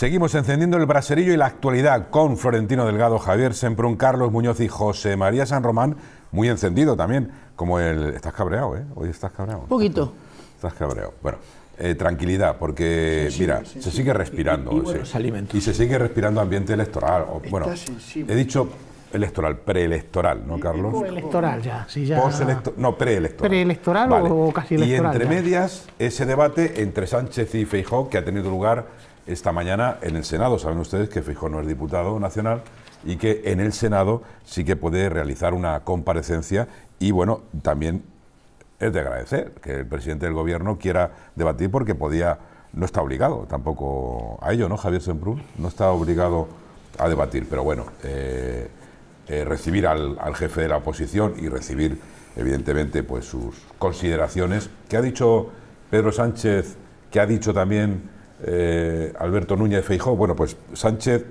Seguimos encendiendo el braserillo y la actualidad con Florentino Delgado, Javier Semprún, Carlos Muñoz y José María San Román, muy encendido también, como el... Estás cabreado, ¿eh? Hoy estás cabreado. Un poquito. Estás cabreado. Bueno, eh, tranquilidad, porque mira, se sigue respirando. Y, y, se y, se sigue respirando ambiente electoral. bueno, he dicho electoral, preelectoral, ¿no, Carlos? Electoral ya, sí, ya. no, preelectoral. Preelectoral o casi electoral. Y entre medias, ese debate entre Sánchez y Feijó, que ha tenido lugar esta mañana en el Senado. Saben ustedes que Fijó no es diputado nacional y que en el Senado sí que puede realizar una comparecencia y bueno, también es de agradecer que el presidente del gobierno quiera debatir porque podía, no está obligado tampoco a ello, ¿no? Javier Semprún no está obligado a debatir, pero bueno, eh, eh, recibir al, al jefe de la oposición y recibir evidentemente pues sus consideraciones. ¿Qué ha dicho Pedro Sánchez? ¿Qué ha dicho también eh, Alberto Núñez Feijóo... bueno, pues Sánchez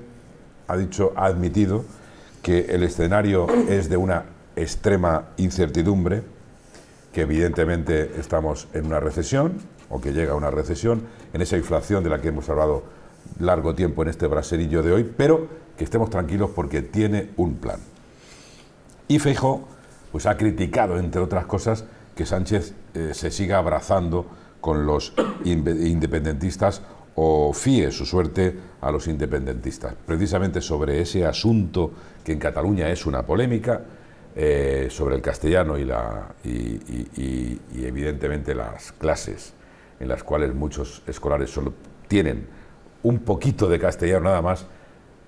ha dicho, ha admitido que el escenario es de una extrema incertidumbre, que evidentemente estamos en una recesión, o que llega a una recesión, en esa inflación de la que hemos hablado largo tiempo en este braserillo de hoy, pero que estemos tranquilos porque tiene un plan. Y Feijóo... pues ha criticado, entre otras cosas, que Sánchez eh, se siga abrazando con los independentistas o fíe su suerte a los independentistas. Precisamente sobre ese asunto que en Cataluña es una polémica, eh, sobre el castellano y, la, y, evidentemente las clases en las cuales muchos escolares solo tienen un poquito de castellano nada más,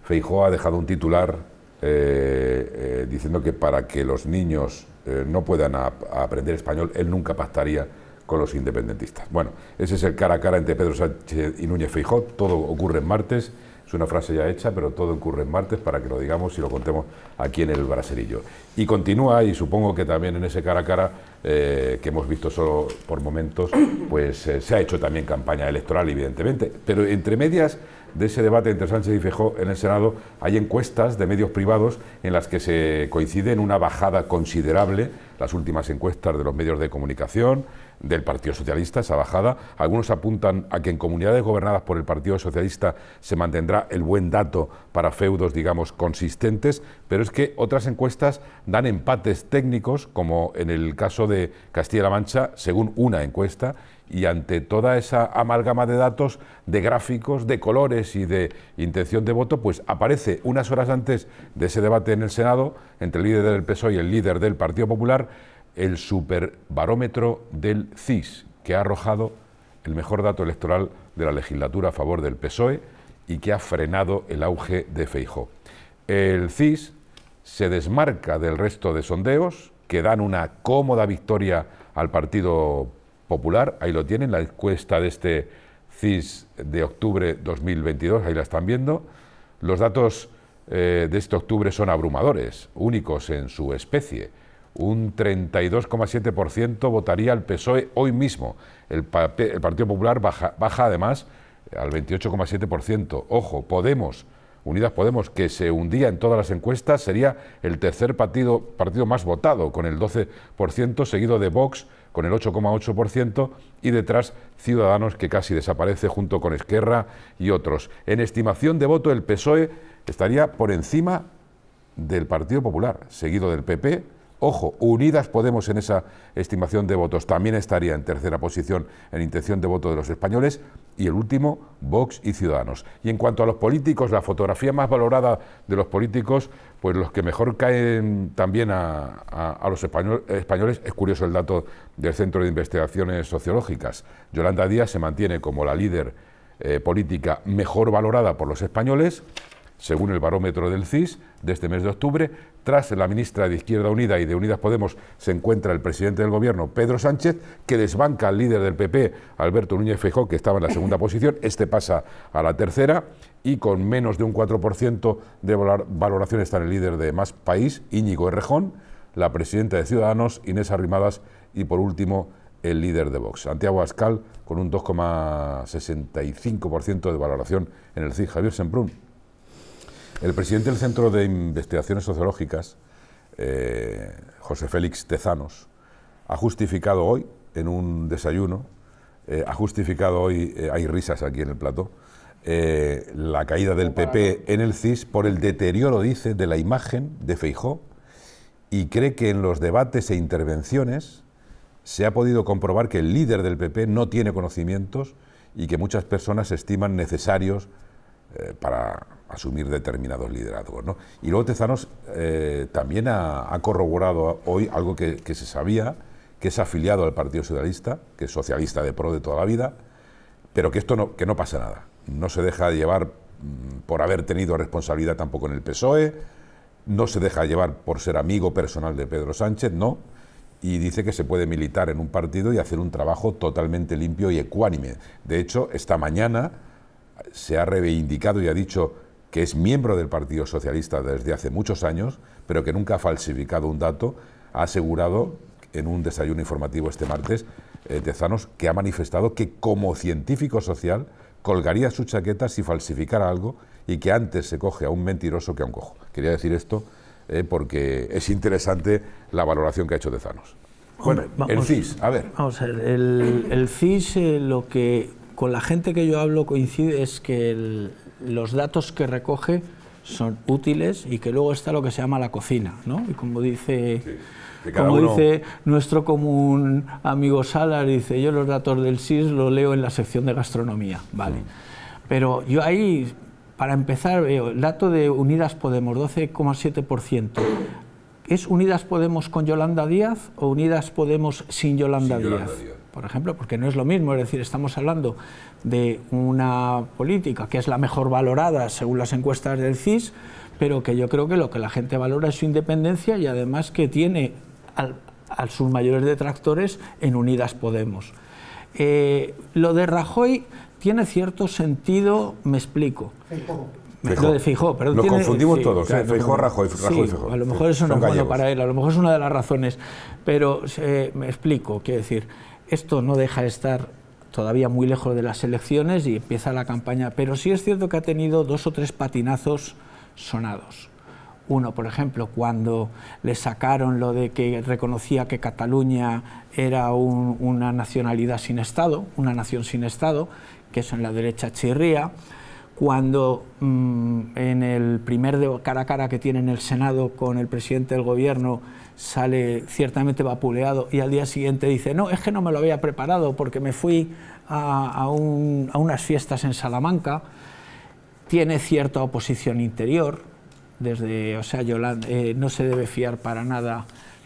feijó ha dejado un titular eh, eh, diciendo que para que los niños no puedan aprender español, él nunca pactaría con los independentistas. Bueno, ese es el cara a cara entre Pedro Sánchez y Núñez Feijóo. Todo ocurre en martes. Es una frase ya hecha, pero todo ocurre en martes para que lo digamos y lo contemos aquí en el braserillo. Y continúa, y supongo que también en ese cara a cara eh, que hemos visto solo por momentos, pues eh, se ha hecho también campaña electoral, evidentemente. Pero entre medias de ese debate entre Sánchez y Feijóo en el Senado hay encuestas de medios privados en las que se coincide en una bajada considerable, las últimas encuestas de los medios de comunicación, del Partido Socialista, esa bajada. Algunos apuntan a que en comunidades gobernadas por el Partido Socialista se mantendrá el buen dato para feudos, digamos, consistentes, pero es que otras encuestas dan empates técnicos, como en el caso de Castilla-La Mancha, según una encuesta, y ante toda esa amalgama de datos, de gráficos, de colores y de intención de voto, pues aparece unas horas antes de ese debate en el Senado entre el líder del PSOE y el líder del Partido Popular, el superbarómetro del CIS, que ha arrojado el mejor dato electoral de la legislatura a favor del PSOE y que ha frenado el auge de Feijó. El CIS se desmarca del resto de sondeos que dan una cómoda victoria al Partido Popular. Ahí lo tienen, la encuesta de este CIS de octubre 2022, ahí la están viendo. Los datos eh, de este octubre son abrumadores, únicos en su especie un 32,7% votaría al PSOE hoy mismo. El, Partido Popular baja, baja además al 28,7%. Ojo, Podemos, Unidas Podemos, que se hundía en todas las encuestas, sería el tercer partido, partido más votado, con el 12%, seguido de Vox, con el 8,8%, y detrás Ciudadanos, que casi desaparece junto con Esquerra y otros. En estimación de voto, el PSOE estaría por encima del Partido Popular, seguido del PP, Ojo, Unidas Podemos en esa estimación de votos también estaría en tercera posición en intención de voto de los españoles. Y el último, Vox y Ciudadanos. Y en cuanto a los políticos, la fotografía más valorada de los políticos, pues los que mejor caen también a, los españoles, es curioso el dato del Centro de Investigaciones Sociológicas. Yolanda Díaz se mantiene como la líder eh, política mejor valorada por los españoles según el barómetro del CIS de este mes de octubre. Tras la ministra de Izquierda Unida y de Unidas Podemos se encuentra el presidente del Gobierno, Pedro Sánchez, que desbanca al líder del PP, Alberto Núñez Feijóo, que estaba en la segunda posición. Este pasa a la tercera y con menos de un 4% de valoración está el líder de Más País, Íñigo Errejón, la presidenta de Ciudadanos, Inés Arrimadas, y por último el líder de Vox, Santiago Ascal, con un 2,65% de valoración en el CIS, Javier Semprún. El presidente del Centro de Investigaciones Sociológicas, eh, José Félix Tezanos, ha justificado hoy, en un desayuno, eh, ha justificado hoy, eh, hay risas aquí en el plato la caída del PP en el CIS por el deterioro, dice, de la imagen de Feijó y cree que en los debates e intervenciones se ha podido comprobar que el líder del PP no tiene conocimientos y que muchas personas estiman necesarios eh, para asumir determinados liderazgos. Y luego Tezanos eh, también ha, corroborado hoy algo que, se sabía, que es afiliado al Partido Socialista, que es socialista de pro de toda la vida, pero que esto no, que no pasa nada. No se deja llevar mm, por haber tenido responsabilidad tampoco en el PSOE, no se deja llevar por ser amigo personal de Pedro Sánchez, no, y dice que se puede militar en un partido y hacer un trabajo totalmente limpio y ecuánime. De hecho, esta mañana se ha reivindicado y ha dicho que es miembro del Partido Socialista desde hace muchos años, pero que nunca ha falsificado un dato, ha asegurado en un desayuno informativo este martes, de eh, zanos que ha manifestado que como científico social colgaría su chaqueta si falsificara algo y que antes se coge a un mentiroso que a un cojo. Quería decir esto eh, porque es interesante la valoración que ha hecho Zanos. Bueno, el CIS, a ver. Vamos a ver, el, CIS eh, lo que con la gente que yo hablo coincide es que los datos que recoge son útiles y que luego está lo que se llama la cocina, ¿no? Y como dice, dice nuestro común amigo Sala, dice, yo los datos del SIS lo leo en la sección de gastronomía, ¿vale? Mm. Pero yo ahí, para empezar, veo el dato de Unidas Podemos, 12,7%. ¿Es Unidas Podemos con Yolanda Díaz o Unidas Podemos sin Yolanda Díaz? por ejemplo, porque no es lo mismo, es decir, estamos hablando de una política que es la mejor valorada según las encuestas del CIS, pero que yo creo que lo que la gente valora es su independencia y además que tiene a sus mayores detractores en Unidas Podemos. Eh, lo de Rajoy tiene cierto sentido, me explico. Lo de Fijó, perdón. Lo confundimos todos, ¿eh? Fijo, Rajoy, Rajoy A lo mejor eso no es bueno para él, a lo mejor es una de las razones, pero eh, me explico, quiero decir, esto no deja de estar todavía muy lejos de las elecciones y empieza la campaña, pero sí es cierto que ha tenido dos o tres patinazos sonados. Uno, por ejemplo, cuando le sacaron lo de que reconocía que Cataluña era una nacionalidad sin Estado, una nación sin Estado, que eso en la derecha chirría, cuando mm, en el primer cara a cara que tiene en el Senado con el presidente del Gobierno sale ciertamente vapuleado y al día siguiente dice, no, es que no me lo había preparado porque me fui a, unas fiestas en Salamanca, tiene cierta oposición interior, desde, o sea, Yolanda, eh, no se debe fiar para nada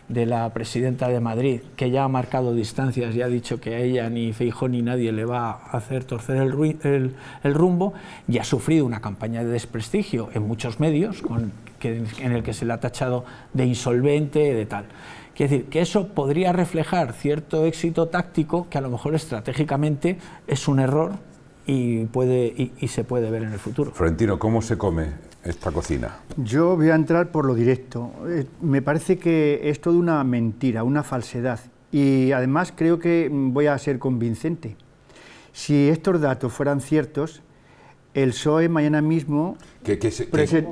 de la presidenta de Madrid, que ya ha marcado distancias y ha dicho que a ella ni Feijón ni nadie le va a hacer torcer el, el, el rumbo, y ha sufrido una campaña de desprestigio en muchos medios, con en el que se le ha tachado de insolvente, de tal. Quiere decir, que eso podría reflejar cierto éxito táctico que a lo mejor estratégicamente es un error y, puede, y, y se puede ver en el futuro. Florentino, ¿cómo se come esta cocina? Yo voy a entrar por lo directo. Eh, me parece que es toda una mentira, una falsedad. Y además creo que voy a ser convincente. Si estos datos fueran ciertos, el PSOE mañana mismo... Que, que,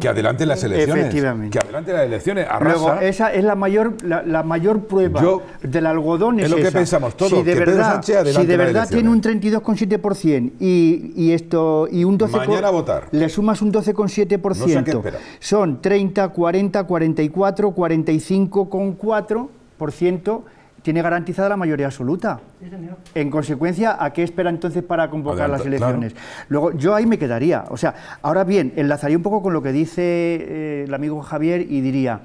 adelante las elecciones. Efectivamente. Que adelante las elecciones. Arrasa. Luego, esa es la mayor, la, mayor prueba del algodón. Es, lo que pensamos todos. Si de verdad, si de verdad tiene un 32,7% y, y, esto, y un 12... Mañana votar. Le sumas un 12,7%. No sé son 30, 40, 44, 45,4% tiene garantizada la mayoría absoluta. En consecuencia, ¿a qué espera entonces para convocar las elecciones? Luego, yo ahí me quedaría. O sea, ahora bien, enlazaría un poco con lo que dice eh, el amigo Javier y diría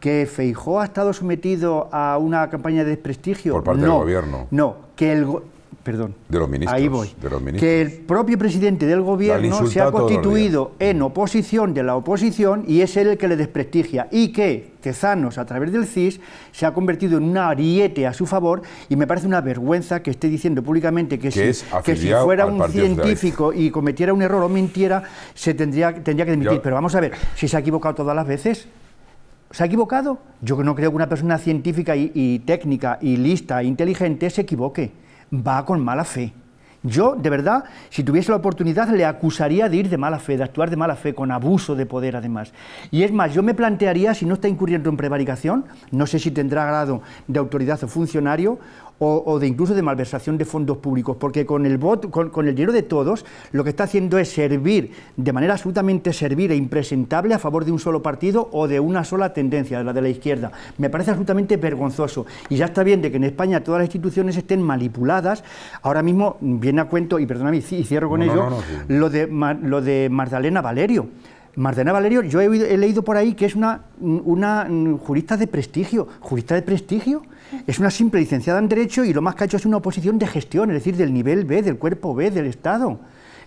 que Feijó ha estado sometido a una campaña de desprestigio. Por parte del gobierno. No, que el perdón, ahí voy, que el propio presidente del gobierno se ha constituido en oposición de la oposición y es él el que le desprestigia y que Tezanos a través del CIS se ha convertido en un ariete a su favor y me parece una vergüenza que esté diciendo públicamente que, si, fuera un científico y cometiera un error o mintiera se tendría, tendría que dimitir. Pero vamos a ver, si se ha equivocado todas las veces, ¿Se ha equivocado? Yo no creo que una persona científica y técnica y lista e inteligente se equivoque va con mala fe. Yo, de verdad, si tuviese la oportunidad, le acusaría de ir de mala fe, de actuar de mala fe, con abuso de poder además. Y es más, yo me plantearía si no está incurriendo en prevaricación, no sé si tendrá grado de autoridad o funcionario, o, de incluso de malversación de fondos públicos, porque con el, voto, con, el dinero de todos lo que está haciendo es servir de manera absolutamente servir e impresentable a favor de un solo partido o de una sola tendencia, de la de la izquierda. Me parece absolutamente vergonzoso. Y ya está bien de que en España todas las instituciones estén manipuladas. Ahora mismo viene a cuento, y perdóname, y cierro con ello, lo, de, lo de Magdalena Valerio. Martena Valerio, yo he, leído por ahí que es una, mm, jurista de prestigio. ¿Jurista de prestigio? Es una simple licenciada en Derecho y lo más que ha hecho es una oposición de gestión, es decir, del nivel B, del cuerpo B, del Estado.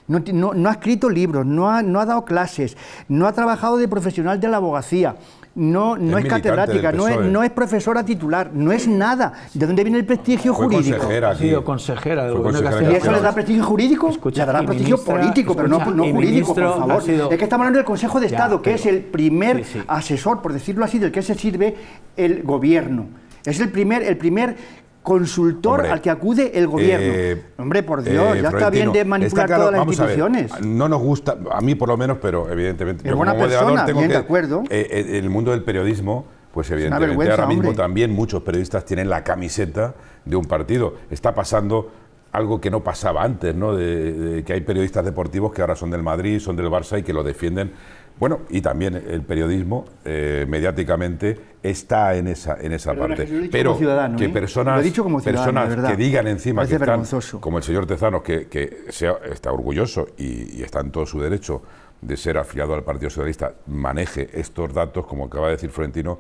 No, ha escrito libros, no ha dado clases, no ha trabajado de profesional de la abogacía no, no es, catedrática, no es, no es profesora titular, no es nada. ¿De dónde viene el prestigio jurídico? Consejera, ha sido consejera del gobierno ¿Y eso le da prestigio jurídico? le dará prestigio político, pero no, jurídico, por favor. Es que estamos hablando del Consejo de Estado, que es el primer asesor, por decirlo así, del que se sirve el gobierno. Es el primer, el primer consultor al que acude el gobierno. Eh, hombre, por Dios, eh, ya está bien de manipular todas las instituciones. no nos gusta, a mí por lo menos, pero evidentemente... como tengo que, eh, el mundo del periodismo, pues evidentemente ahora mismo también muchos periodistas tienen la camiseta de un partido. Está pasando algo que no pasaba antes, ¿no? de, que hay periodistas deportivos que ahora son del Madrid, son del Barça y que lo defienden bueno, y también el periodismo eh, mediáticamente está en esa, en esa parte. Pero que ¿eh? personas, que digan encima que están, como el señor Tezanos, que, sea, está orgulloso y, y está en todo su derecho de ser afiliado al Partido Socialista, maneje estos datos, como acaba de decir Florentino,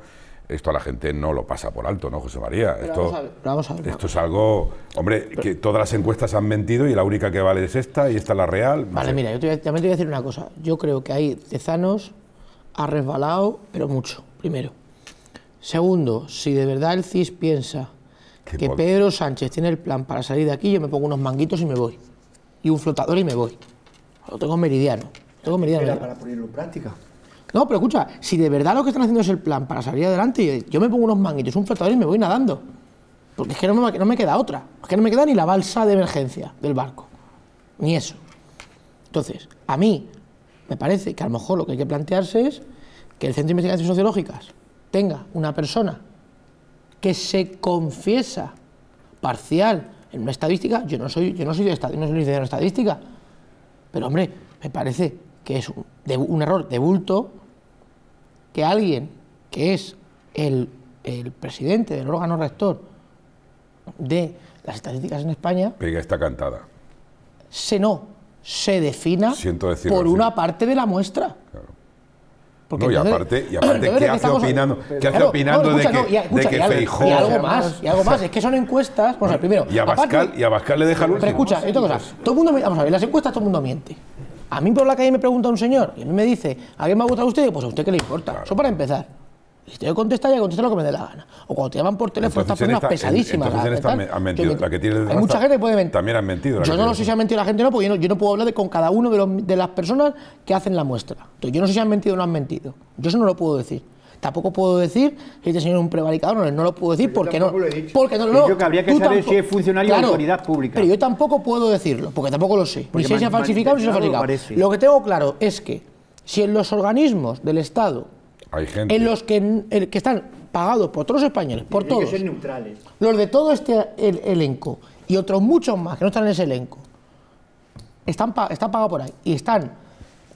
esto a la gente no lo pasa por alto, ¿no, José María? esto, vamos a esto es algo, hombre, que todas las encuestas han mentido y la única que vale es esta y esta es la real. vale, mira, yo también te voy a decir una cosa. Yo creo que ahí Tezanos ha resbalado, pero mucho, primero. Segundo, si de verdad el CIS piensa que Pedro Sánchez tiene el plan para salir de aquí, yo me pongo unos manguitos y me voy. Y un flotador y me voy. Lo tengo meridiano. tengo meridiano. ¿eh? para ponerlo en práctica. No, pero escucha, si de verdad lo que están haciendo es el plan para salir adelante, yo me pongo unos manguitos, un flotador y me voy nadando. Porque es que no me, queda otra. Es que no me queda ni la balsa de emergencia del barco. Ni eso. Entonces, a mí me parece que a lo mejor lo que hay que plantearse es que el Centro de Investigaciones Sociológicas tenga una persona que se confiesa parcial en una estadística, yo no soy, yo no soy de estadística, no soy de estadística, pero hombre, me parece que es un error de bulto que alguien que es el, el presidente del órgano rector de las estadísticas en España... Pero ya está cantada. Se no, se defina por una parte de la muestra. Claro. Porque y aparte, y aparte ¿qué hace opinando, ¿qué hace opinando de que, no, y, y algo más, y algo más, es que son encuestas. primero. Y a Bascal, y a le deja el último. Pero escucha, esto cosa, pues, todo mundo, vamos a ver, las encuestas todo el mundo miente. A mí por la calle me pregunta un señor y a mí me dice, ¿a quién me ha gustado usted? pues a usted qué le importa. Eso para empezar. Y usted contesta, ya contesta lo que me dé la gana. O cuando te llaman por teléfono, pesadísimas. hay mucha gente puede mentir. También han mentido. Yo no, sé si han mentido la gente o no, porque yo no, puedo hablar de, con cada una de, de las personas que hacen la muestra. Entonces, yo no sé si han mentido o no han mentido. Yo eso no lo puedo decir. Tampoco puedo decir que este señor es un prevaricador, no, lo puedo decir porque no, lo porque Yo que habría que saber si es funcionario de autoridad pública. Pero yo tampoco puedo decirlo, porque tampoco lo sé. ni si se ha falsificado ni si se ha falsificado. Lo que tengo claro es que si en los organismos del Estado, en los que, están pagados por todos los españoles, por todos, los de todo este elenco y otros muchos más que no están en ese elenco, están pagados por ahí y están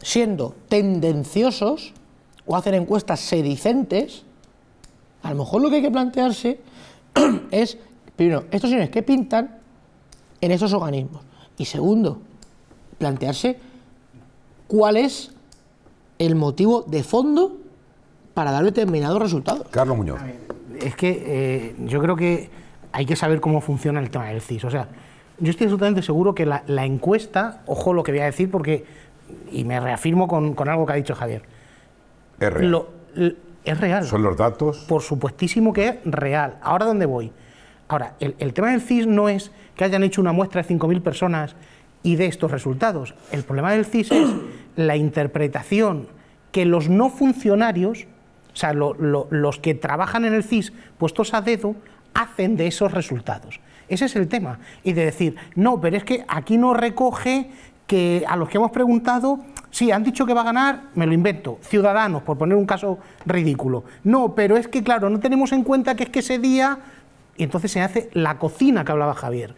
siendo tendenciosos, o hacer encuestas sedicentes, a lo mejor lo que hay que plantearse es, primero, estos señores ¿qué pintan en esos organismos. Y segundo, plantearse cuál es el motivo de fondo para dar determinados resultados. Carlos Muñoz. Es que eh, yo creo que hay que saber cómo funciona el tema del CIS. O sea, yo estoy absolutamente seguro que la, encuesta, ojo lo que voy a decir, porque, y me reafirmo con algo que ha dicho Javier, es real. es real. ¿Son los datos? Por supuestísimo que es real. Ahora, ¿dónde voy? Ahora, el, tema del CIS no es que hayan hecho una muestra de 5.000 personas y de estos resultados. El problema del CIS es la interpretación que los no funcionarios, o sea, los que trabajan en el CIS puestos a dedo, hacen de esos resultados. Ese es el tema. Y de decir, no, pero es que aquí no recoge que a los que hemos preguntado, sí, han dicho que va a ganar, me lo invento, Ciudadanos, por poner un caso ridículo. No, pero es que, claro, no tenemos en cuenta que es que ese día, y entonces se hace la cocina que hablaba Javier.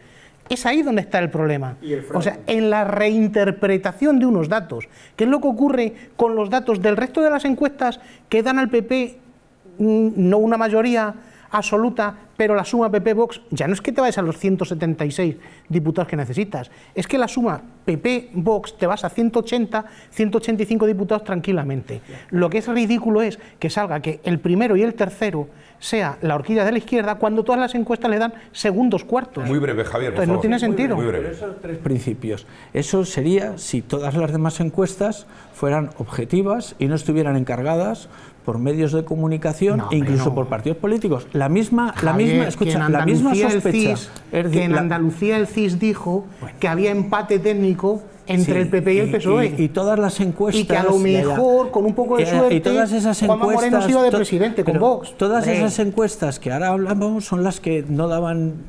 Es ahí donde está el problema. o sea, en la reinterpretación de unos datos. ¿Qué es lo que ocurre con los datos del resto de las encuestas que dan al PP mm, no una mayoría, absoluta, pero la suma PP-Vox ya no es que te vayas a los 176 diputados que necesitas, es que la suma PP-Vox te vas a 180, 185 diputados tranquilamente. Lo que es ridículo es que salga que el primero y el tercero sea la horquilla de la izquierda cuando todas las encuestas le dan segundos cuartos. Muy breve, Javier. no tiene sentido. Muy breve. esos tres principios. Eso sería si todas las demás encuestas fueran objetivas y no estuvieran encargadas por medios de comunicación e incluso por partidos políticos. La misma, la misma, escucha, sospecha. en Andalucía el CIS dijo que había empate técnico entre el PP y el PSOE. Y, todas las encuestas. Y que a lo mejor, con un poco de eh, suerte, todas esas encuestas, de presidente con Vox. Todas esas encuestas que ahora hablamos son las que no daban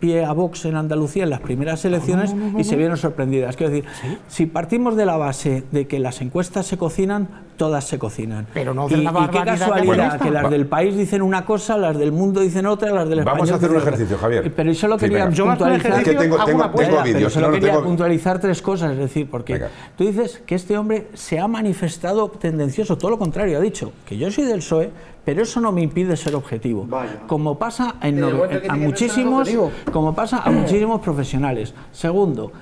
pie a box en Andalucía en las primeras elecciones ah, y se vieron sorprendidas. Quiero decir, si partimos de la base de que las encuestas se cocinan, todas se cocinan. Pero no y, qué casualidad que, las del país dicen una cosa, las del mundo dicen otra, las del Vamos a hacer un ejercicio, Javier. Pero yo solo quería puntualizar. que tengo, tengo, tengo vídeos, solo quería puntualizar tres cosas, es decir, porque tú dices que este hombre se ha manifestado tendencioso, todo lo contrario, ha dicho que yo soy del PSOE, pero eso no me impide ser objetivo. Como pasa en a muchísimos, como pasa a muchísimos profesionales. Segundo,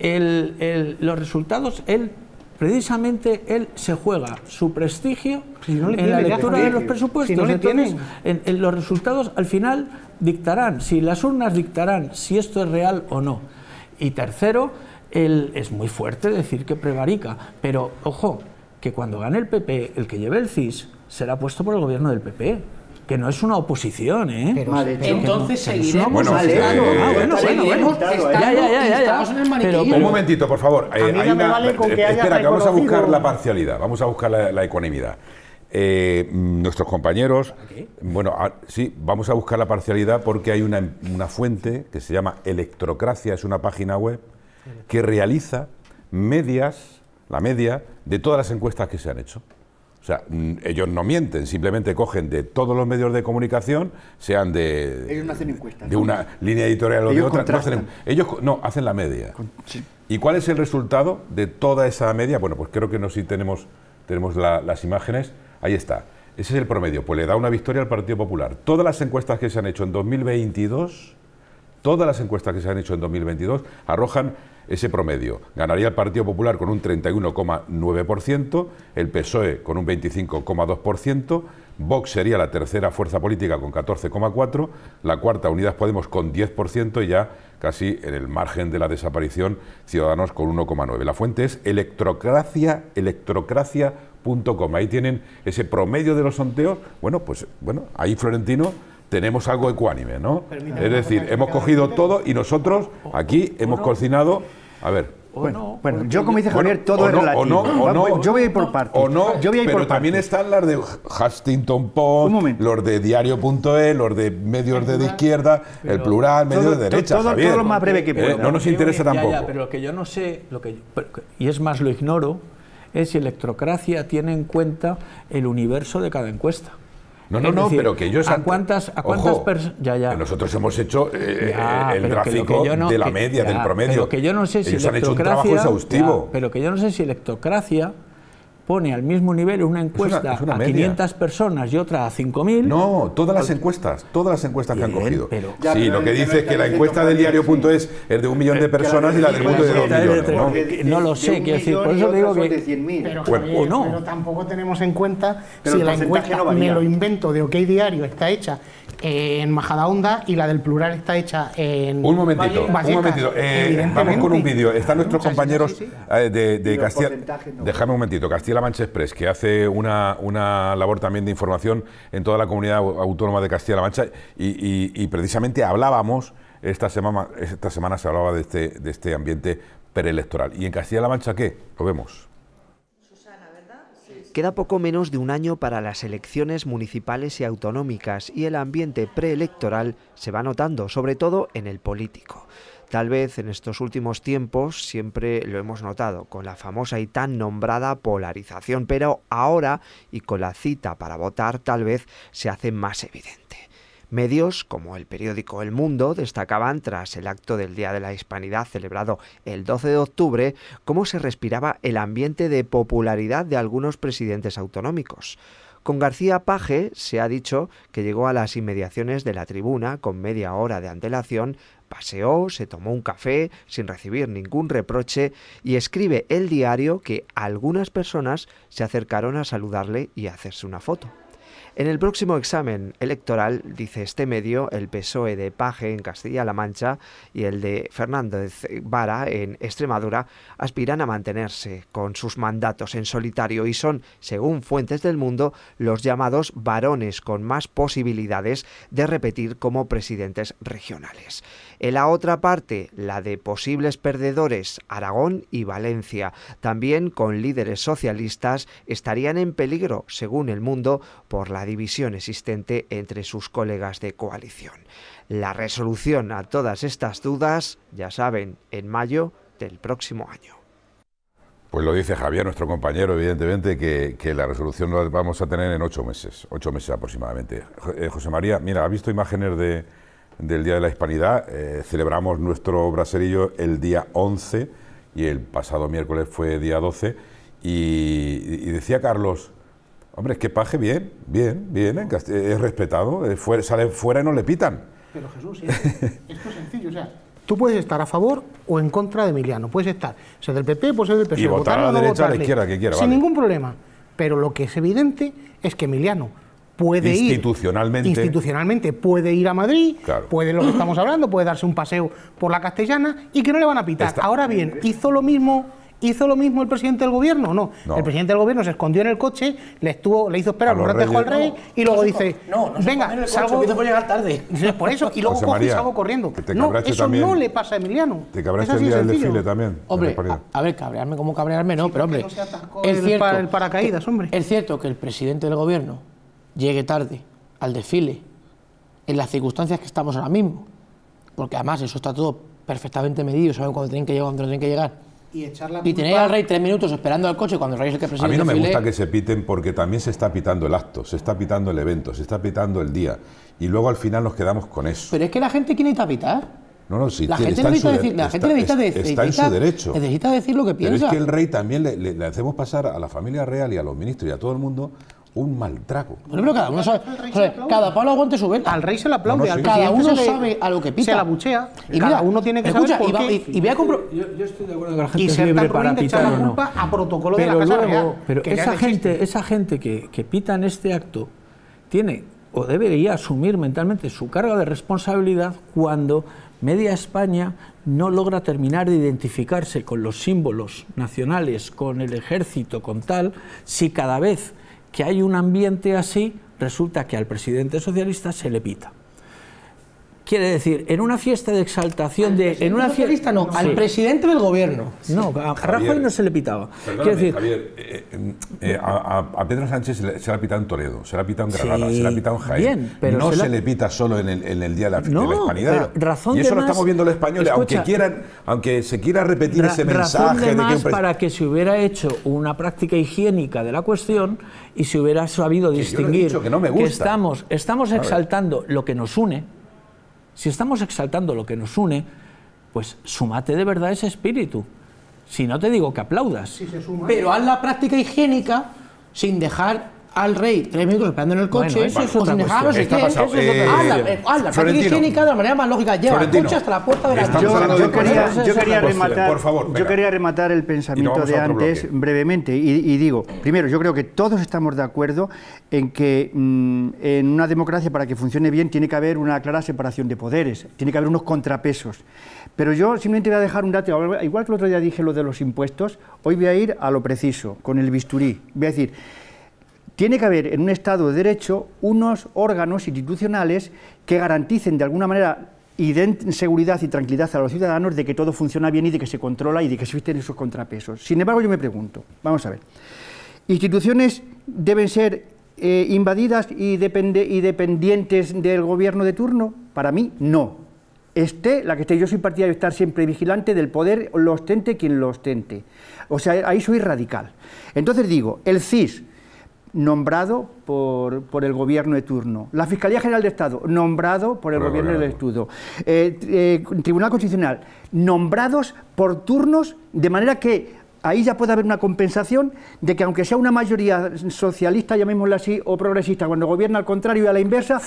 los resultados, él precisamente él se juega su prestigio en la lectura de los presupuestos. los resultados al final dictarán, si las urnas dictarán si esto es real o no. Y tercero, él es muy fuerte decir que prevarica, pero ojo, que cuando gane el PP, el que lleve el CIS será puesto por el gobierno del PP que no es una oposición, ¿eh? entonces no, seguiremos. Bueno, eh, ah, bueno, bueno, ya, ya, ya, en el un momentito, por favor. espera, que vamos a buscar la parcialidad, vamos a buscar la, ecuanimidad. Eh, mm, nuestros compañeros, bueno, ah, sí, vamos a buscar la parcialidad porque hay una, una fuente que se llama Electrocracia, es una página web que realiza medias, la media de todas las encuestas que se han hecho. O sea, mm, ellos no mienten, simplemente cogen de todos los medios de comunicación, sean de. encuestas. De una línea editorial o de otra. ellos no, hacen la media. ¿Y cuál es el resultado de toda esa media? Bueno, pues creo que no si tenemos, tenemos las imágenes. Ahí está. Ese es el promedio. Pues le da una victoria al Partido Popular. Todas las encuestas que se han hecho en 2022, todas las encuestas que se han hecho en 2022 arrojan ese promedio. Ganaría el Partido Popular con un 31,9%, el PSOE con un 25,2%, Vox sería la tercera fuerza política con 14,4%, la cuarta Unidas Podemos con 10% y ya casi en el margen de la desaparición Ciudadanos con 1,9%. La fuente es electrocracia, electrocracia.com. Ahí tienen ese promedio de los sondeos. Bueno, pues bueno, ahí Florentino tenemos algo ecuánime, ¿no? es decir, hemos cogido todo y nosotros aquí oh, hemos oh, cocinado a ver. bueno, yo como dice Javier, todo es no, relativo. O no, o pues, no, yo voy a ir por partes. O no, yo voy a ir pero también están las de Hastington Post, los de Diario.e, los de medios de, izquierda, el plural, medios de derecha, todo, todo, lo más breve que eh, pueda. no nos interesa tampoco. pero lo que yo no sé, lo que y es más, lo ignoro, es si electrocracia tiene en cuenta el universo de cada encuesta. No, no, no, pero que ellos ¿A cuántas, a cuántas personas...? Ya, ya. Nosotros hemos hecho eh, eh, el gráfico de la media, del promedio. Pero que yo no sé si... Ellos han hecho un trabajo exhaustivo. pero que yo no sé si electocracia pone al mismo nivel una encuesta a 500 personas y otra a 5.000. No, todas las encuestas, todas las encuestas que han cogido. Pero, sí, lo que dice es que la encuesta del diario.es punto es de un millón de personas y la del mundo de dos millones. ¿no? lo sé, decir, por eso digo que. no. pero tampoco tenemos en cuenta si la encuesta me lo invento de OK Diario está hecha eh, en Majadahonda y la del plural está hecha en. Un momentito, un momentito. Eh, vamos con un vídeo. Están nuestros compañeros eh, de, Castilla. un momentito. Castilla-La Mancha Express, que hace una, una, labor también de información en toda la comunidad autónoma de Castilla-La Mancha y, y, precisamente hablábamos. Esta semana, esta semana se hablaba de este, de este ambiente preelectoral. ¿Y en Castilla-La Mancha qué? Lo vemos. Queda poco menos de un año para las elecciones municipales y autonómicas y el ambiente preelectoral se va notando, sobre todo en el político. Tal vez en estos últimos tiempos siempre lo hemos notado, con la famosa y tan nombrada polarización, pero ahora y con la cita para votar tal vez se hace más evidente. Medios como el periódico El Mundo destacaban tras el acto del Día de la Hispanidad celebrado el 12 de octubre cómo se respiraba el ambiente de popularidad de algunos presidentes autonómicos. Con García Paje se ha dicho que llegó a las inmediaciones de la tribuna con media hora de antelación, paseó, se tomó un café sin recibir ningún reproche y escribe el diario que algunas personas se acercaron a saludarle y hacerse una foto. En el próximo examen electoral, dice este medio, el PSOE de Paje en Castilla-La Mancha y el de Fernández Vara en Extremadura aspiran a mantenerse con sus mandatos en solitario y son, según fuentes del mundo, los llamados varones con más posibilidades de repetir como presidentes regionales. En la otra parte, la de posibles perdedores, Aragón y Valencia, también con líderes socialistas, estarían en peligro, según el mundo, por la división existente entre sus colegas de coalición. La resolución a todas estas dudas, ya saben, en mayo del próximo año. Pues lo dice Javier, nuestro compañero, evidentemente, que, la resolución la vamos a tener en ocho meses, ocho meses aproximadamente. Eh, José María, mira, ¿ha visto imágenes de, del Día de la Hispanidad. Eh, celebramos nuestro braserillo el día 11 y el pasado miércoles fue día 12. Y, decía Carlos, hombre, es que paje bien, bien, bien, es respetado, eh, sale fuera y no le pitan. Pero Jesús, esto es sencillo, o sea, tú puedes estar a favor o en contra de Emiliano, puedes estar, sea, del PP, pues del PSOE, y votar a la derecha, a la izquierda, que quiera, sin ningún problema. Pero lo que es evidente es que Emiliano institucionalmente. institucionalmente puede ir a Madrid, puede lo que estamos hablando, puede darse un paseo por la Castellana y que no le van a pitar. Ahora bien, hizo lo mismo ¿Hizo lo mismo el presidente del gobierno? No. El presidente del gobierno se escondió en el coche, le estuvo, le hizo esperar lo dejó al rey y luego dice, no, venga, salgo... por llegar tarde. Por eso, y luego salgo corriendo. Este eso no le pasa a Emiliano. Te cabraste el día del desfile también. Hombre, a, ver, cabrearme como cabrearme no, pero el hombre. Es cierto que el presidente del gobierno llegue tarde al desfile en las circunstancias que estamos ahora mismo, porque además eso está todo perfectamente medido, saben cuándo tienen que llegar, cuándo tienen que llegar. Y, y tener al rey tres minutos esperando al coche cuando el rey se. A mí no me gusta que se piten porque también se está pitando el acto, se está pitando el evento, se está pitando el día. Y luego al final nos quedamos con eso. Pero es que la gente, quiere necesita pitar? No, no, si la gente necesita decir, la gente decir, está en su derecho. Necesita decir lo que piensa. Pero es que el rey también le, hacemos pasar a la familia real y a los ministros y a todo el mundo un mal trago. pero cada uno sabe. cada palo aguante su venta. Al rey se le aplaude, cada uno sabe a lo que pita. Se la buchea. Y cada uno tiene que escucha, saber y, Y, voy a yo, yo, estoy de acuerdo que la gente y es libre pitar o no. A protocolo pero de la casa pero esa, gente, esa gente, que, que pita en este acto tiene o debería asumir mentalmente su carga de responsabilidad cuando media España no logra terminar de identificarse con los símbolos nacionales, con el ejército, con tal, si cada vez que hay un ambiente así, resulta que al presidente socialista se le pita. Quiere decir, en una fiesta de exaltación de. En una fiesta no, al presidente del gobierno. No, a, Rajoy no se le pitaba. Quiere decir, Javier, eh, eh, eh, a, Pedro Sánchez se le, ha pitado en Toledo, se le ha pitado en Granada, se le ha pitado en Jaén. Bien, pero no se, le pita solo en el, Día de la, no, de la Hispanidad. razón y eso lo estamos viendo los españoles, aunque quieran, aunque se quiera repetir ese mensaje de, más para que se hubiera hecho una práctica higiénica de la cuestión y se hubiera sabido distinguir que, no que estamos, estamos exaltando lo que nos une si estamos exaltando lo que nos une, pues sumate de verdad ese espíritu. Si no te digo que aplaudas. Pero haz la práctica higiénica sin dejar al rey tres minutos esperando en el coche. eso, es otra eso Está pasado. Eh, la eh, manera más lógica. Lleva el coche hasta la puerta de la yo, yo, quería, rematar, por favor, yo quería rematar el pensamiento de antes brevemente. Y, digo, primero, yo creo que todos estamos de acuerdo en que mm, en una democracia para que funcione bien tiene que haber una clara separación de poderes, tiene que haber unos contrapesos. Pero yo simplemente voy a dejar un dato, igual que el otro día dije lo de los impuestos, hoy voy a ir a lo preciso, con el bisturí. Voy a decir, tiene que haber en un Estado de Derecho unos órganos institucionales que garanticen de alguna manera y den seguridad y tranquilidad a los ciudadanos de que todo funciona bien y de que se controla y de que existen esos contrapesos. Sin embargo, yo me pregunto, vamos a ver, ¿instituciones deben ser eh, invadidas y, dependientes del gobierno de turno? Para mí, no. Esté la que esté, yo soy partidario de estar siempre vigilante del poder, lo ostente quien lo ostente. O sea, ahí soy radical. Entonces digo, el CIS, nombrado por, por, el gobierno de turno. La Fiscalía General de Estado, nombrado por el gobierno del Estado. Eh, eh, Tribunal Constitucional, nombrados por turnos, de manera que ahí ya puede haber una compensación de que aunque sea una mayoría socialista, llamémosla así, o progresista, cuando gobierna al contrario y a la inversa,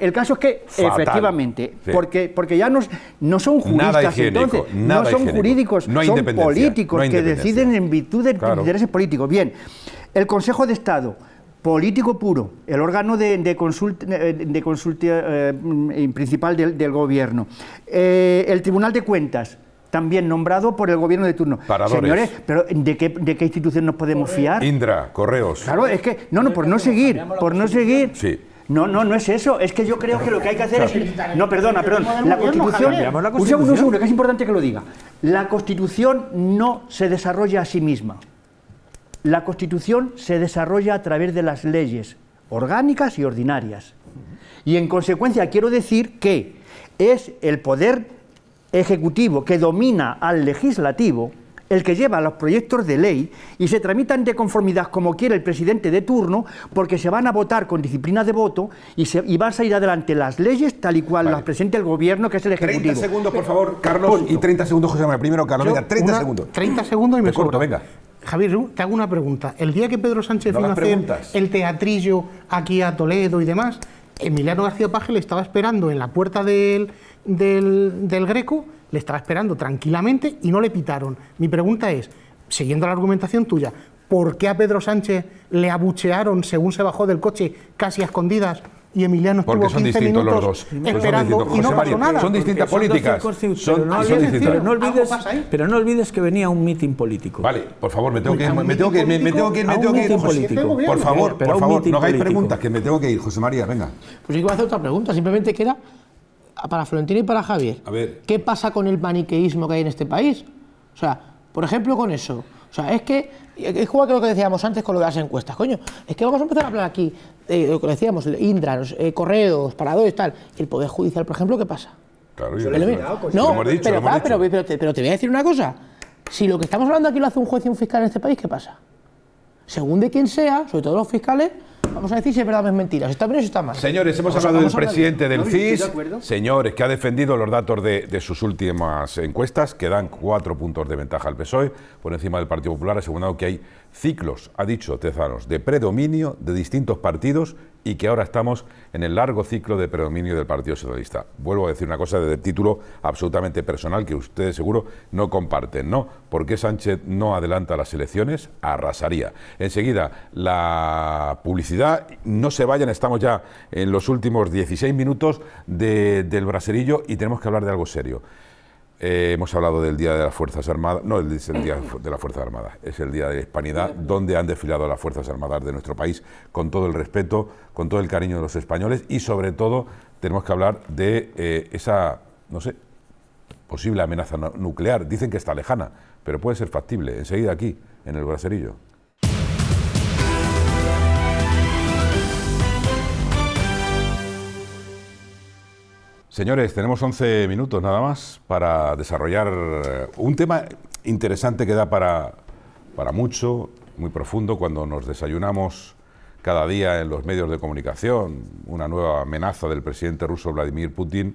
el caso, es que efectivamente, porque, porque ya no, no son juristas entonces, no son jurídicos, son políticos que deciden en virtud de intereses políticos. Bien. El Consejo de Estado, político puro, el órgano de, consulta, de consulta eh, eh, mm, principal del, gobierno. Eh, el Tribunal de Cuentas, también nombrado por el gobierno de turno. Señores, pero ¿de qué, institución nos podemos fiar? Indra, correos. Claro, es que, no, no, por no seguir, por no seguir. Sí. No, no, no es eso. Es que yo creo que lo que hay que hacer es. No, perdona, perdón. La Constitución. una que es importante que lo diga. La Constitución no se desarrolla a sí misma. La Constitución se desarrolla a través de las leyes orgánicas y ordinarias. Y en consecuencia quiero decir que es el poder ejecutivo que domina al legislativo el que lleva los proyectos de ley y se tramitan de conformidad como quiere el presidente de turno, porque se van a votar con disciplina de voto y, se, y van a salir adelante las leyes tal y cual las presente el gobierno, que es el Ejecutivo. 30 segundos, por favor, Carlos, y 30 segundos, José Manuel. Primero, Carlos, 30 segundos. 30 segundos y me corto, venga. Javier, te hago una pregunta. El día que Pedro Sánchez a hacer el teatrillo aquí a Toledo y demás, Emiliano García Paje le estaba esperando en la puerta del, del, del Greco, le estaba esperando tranquilamente y no le pitaron. Mi pregunta es, siguiendo la argumentación tuya, ¿por qué a Pedro Sánchez le abuchearon según se bajó del coche casi a escondidas y Emiliano estuvo Porque son distintos los dos. esperando y no nada. Son distintas políticas. Pero no olvides que venía un mitin político. Vale, por favor, me tengo que ir, me me Por favor, por favor, no hagáis preguntas, que me tengo que ir, José María, venga. Pues yo iba a hacer otra pregunta, simplemente que era para Florentino y para Javier. A ver. ¿Qué pasa con el maniqueísmo que hay en este país? O sea, por ejemplo, con eso. O sea, es que, es igual que lo que decíamos antes con lo de las encuestas, coño, es que vamos a empezar a hablar aquí eh, lo que decíamos, Indra, eh, correos, paradores, tal. el Poder Judicial, por ejemplo, qué pasa? Claro, yo no, pero, te, voy a decir una cosa. Si lo que estamos hablando aquí lo hace un juez y un fiscal en este país, ¿qué pasa? según de quien sea, sobre todo los fiscales, vamos a decir si es verdad o es mentira, si está bien o si está mal. Señores, hemos hablado del presidente del CIS, señores, que ha defendido los datos de, sus últimas encuestas, que dan cuatro puntos de ventaja al PSOE por encima del Partido Popular, asegurado que hay ciclos, ha dicho Tezanos, de predominio de distintos partidos y que ahora estamos en el largo ciclo de predominio del Partido Socialista. Vuelvo a decir una cosa de título absolutamente personal que ustedes seguro no comparten, ¿no? ¿Por Sánchez no adelanta las elecciones? Arrasaría. Enseguida, la publicidad, no se vayan, estamos ya en los últimos 16 minutos del braserillo y tenemos que hablar de algo serio. Eh, hemos hablado del Día de las Fuerzas Armadas, no es el Día de las Fuerzas Armadas, es el Día de la Hispanidad, donde han desfilado las Fuerzas Armadas de nuestro país, con todo el respeto, con todo el cariño de los españoles y sobre todo tenemos que hablar de eh, esa, no sé, posible amenaza nuclear. Dicen que está lejana, pero puede ser factible, enseguida aquí, en el braserillo. Señores, tenemos 11 minutos nada más para desarrollar eh, un tema interesante que da para, para mucho, muy profundo, cuando nos desayunamos cada día en los medios de comunicación, una nueva amenaza del presidente ruso Vladimir Putin,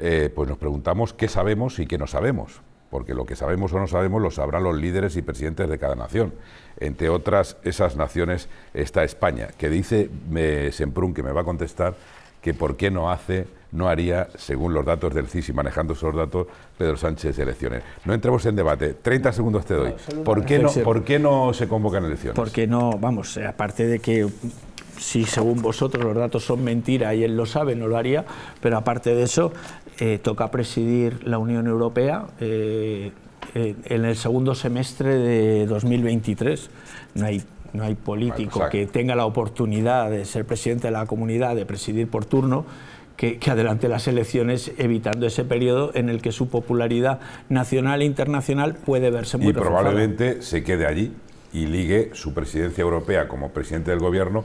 eh, pues nos preguntamos qué sabemos y qué no sabemos, porque lo que sabemos o no sabemos lo sabrán los líderes y presidentes de cada nación. Entre otras, esas naciones está España, que dice me, Semprún, que me va a contestar, que por qué no hace no haría, según los datos del CIS y manejando esos datos, Pedro Sánchez elecciones. No entremos en debate. 30 segundos te doy. ¿Por qué no, ¿por qué no se convocan elecciones? Porque no, vamos, aparte de que si según vosotros los datos son mentira y él lo sabe, no lo haría, pero aparte de eso, eh, toca presidir la Unión Europea eh, eh, en el segundo semestre de 2023. No hay, no hay político que tenga la oportunidad de ser presidente de la comunidad, de presidir por turno, que, adelante las elecciones evitando ese periodo en el que su popularidad nacional e internacional puede verse muy Y probablemente se quede allí y ligue su presidencia europea como presidente del gobierno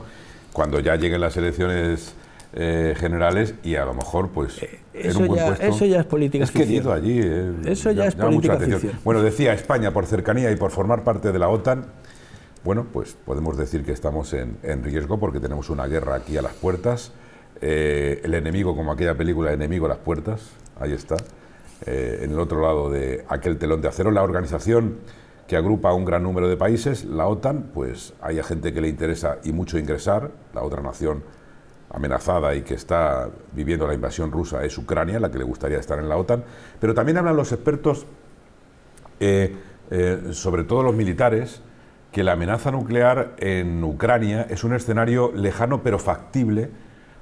cuando ya lleguen las elecciones eh, generales y a lo mejor pues eh, eso, ya, eso ya es política es allí eh, eso ya, es política bueno decía España por cercanía y por formar parte de la OTAN bueno pues podemos decir que estamos en riesgo porque tenemos una guerra aquí a las puertas eh, el enemigo, como aquella película Enemigo a las puertas, ahí está, eh, en el otro lado de aquel telón de acero. La organización que agrupa a un gran número de países, la OTAN, pues hay gente que le interesa y mucho ingresar. La otra nación amenazada y que está viviendo la invasión rusa es Ucrania, la que le gustaría estar en la OTAN. Pero también hablan los expertos, eh, sobre todo los militares, que la amenaza nuclear en Ucrania es un escenario lejano pero factible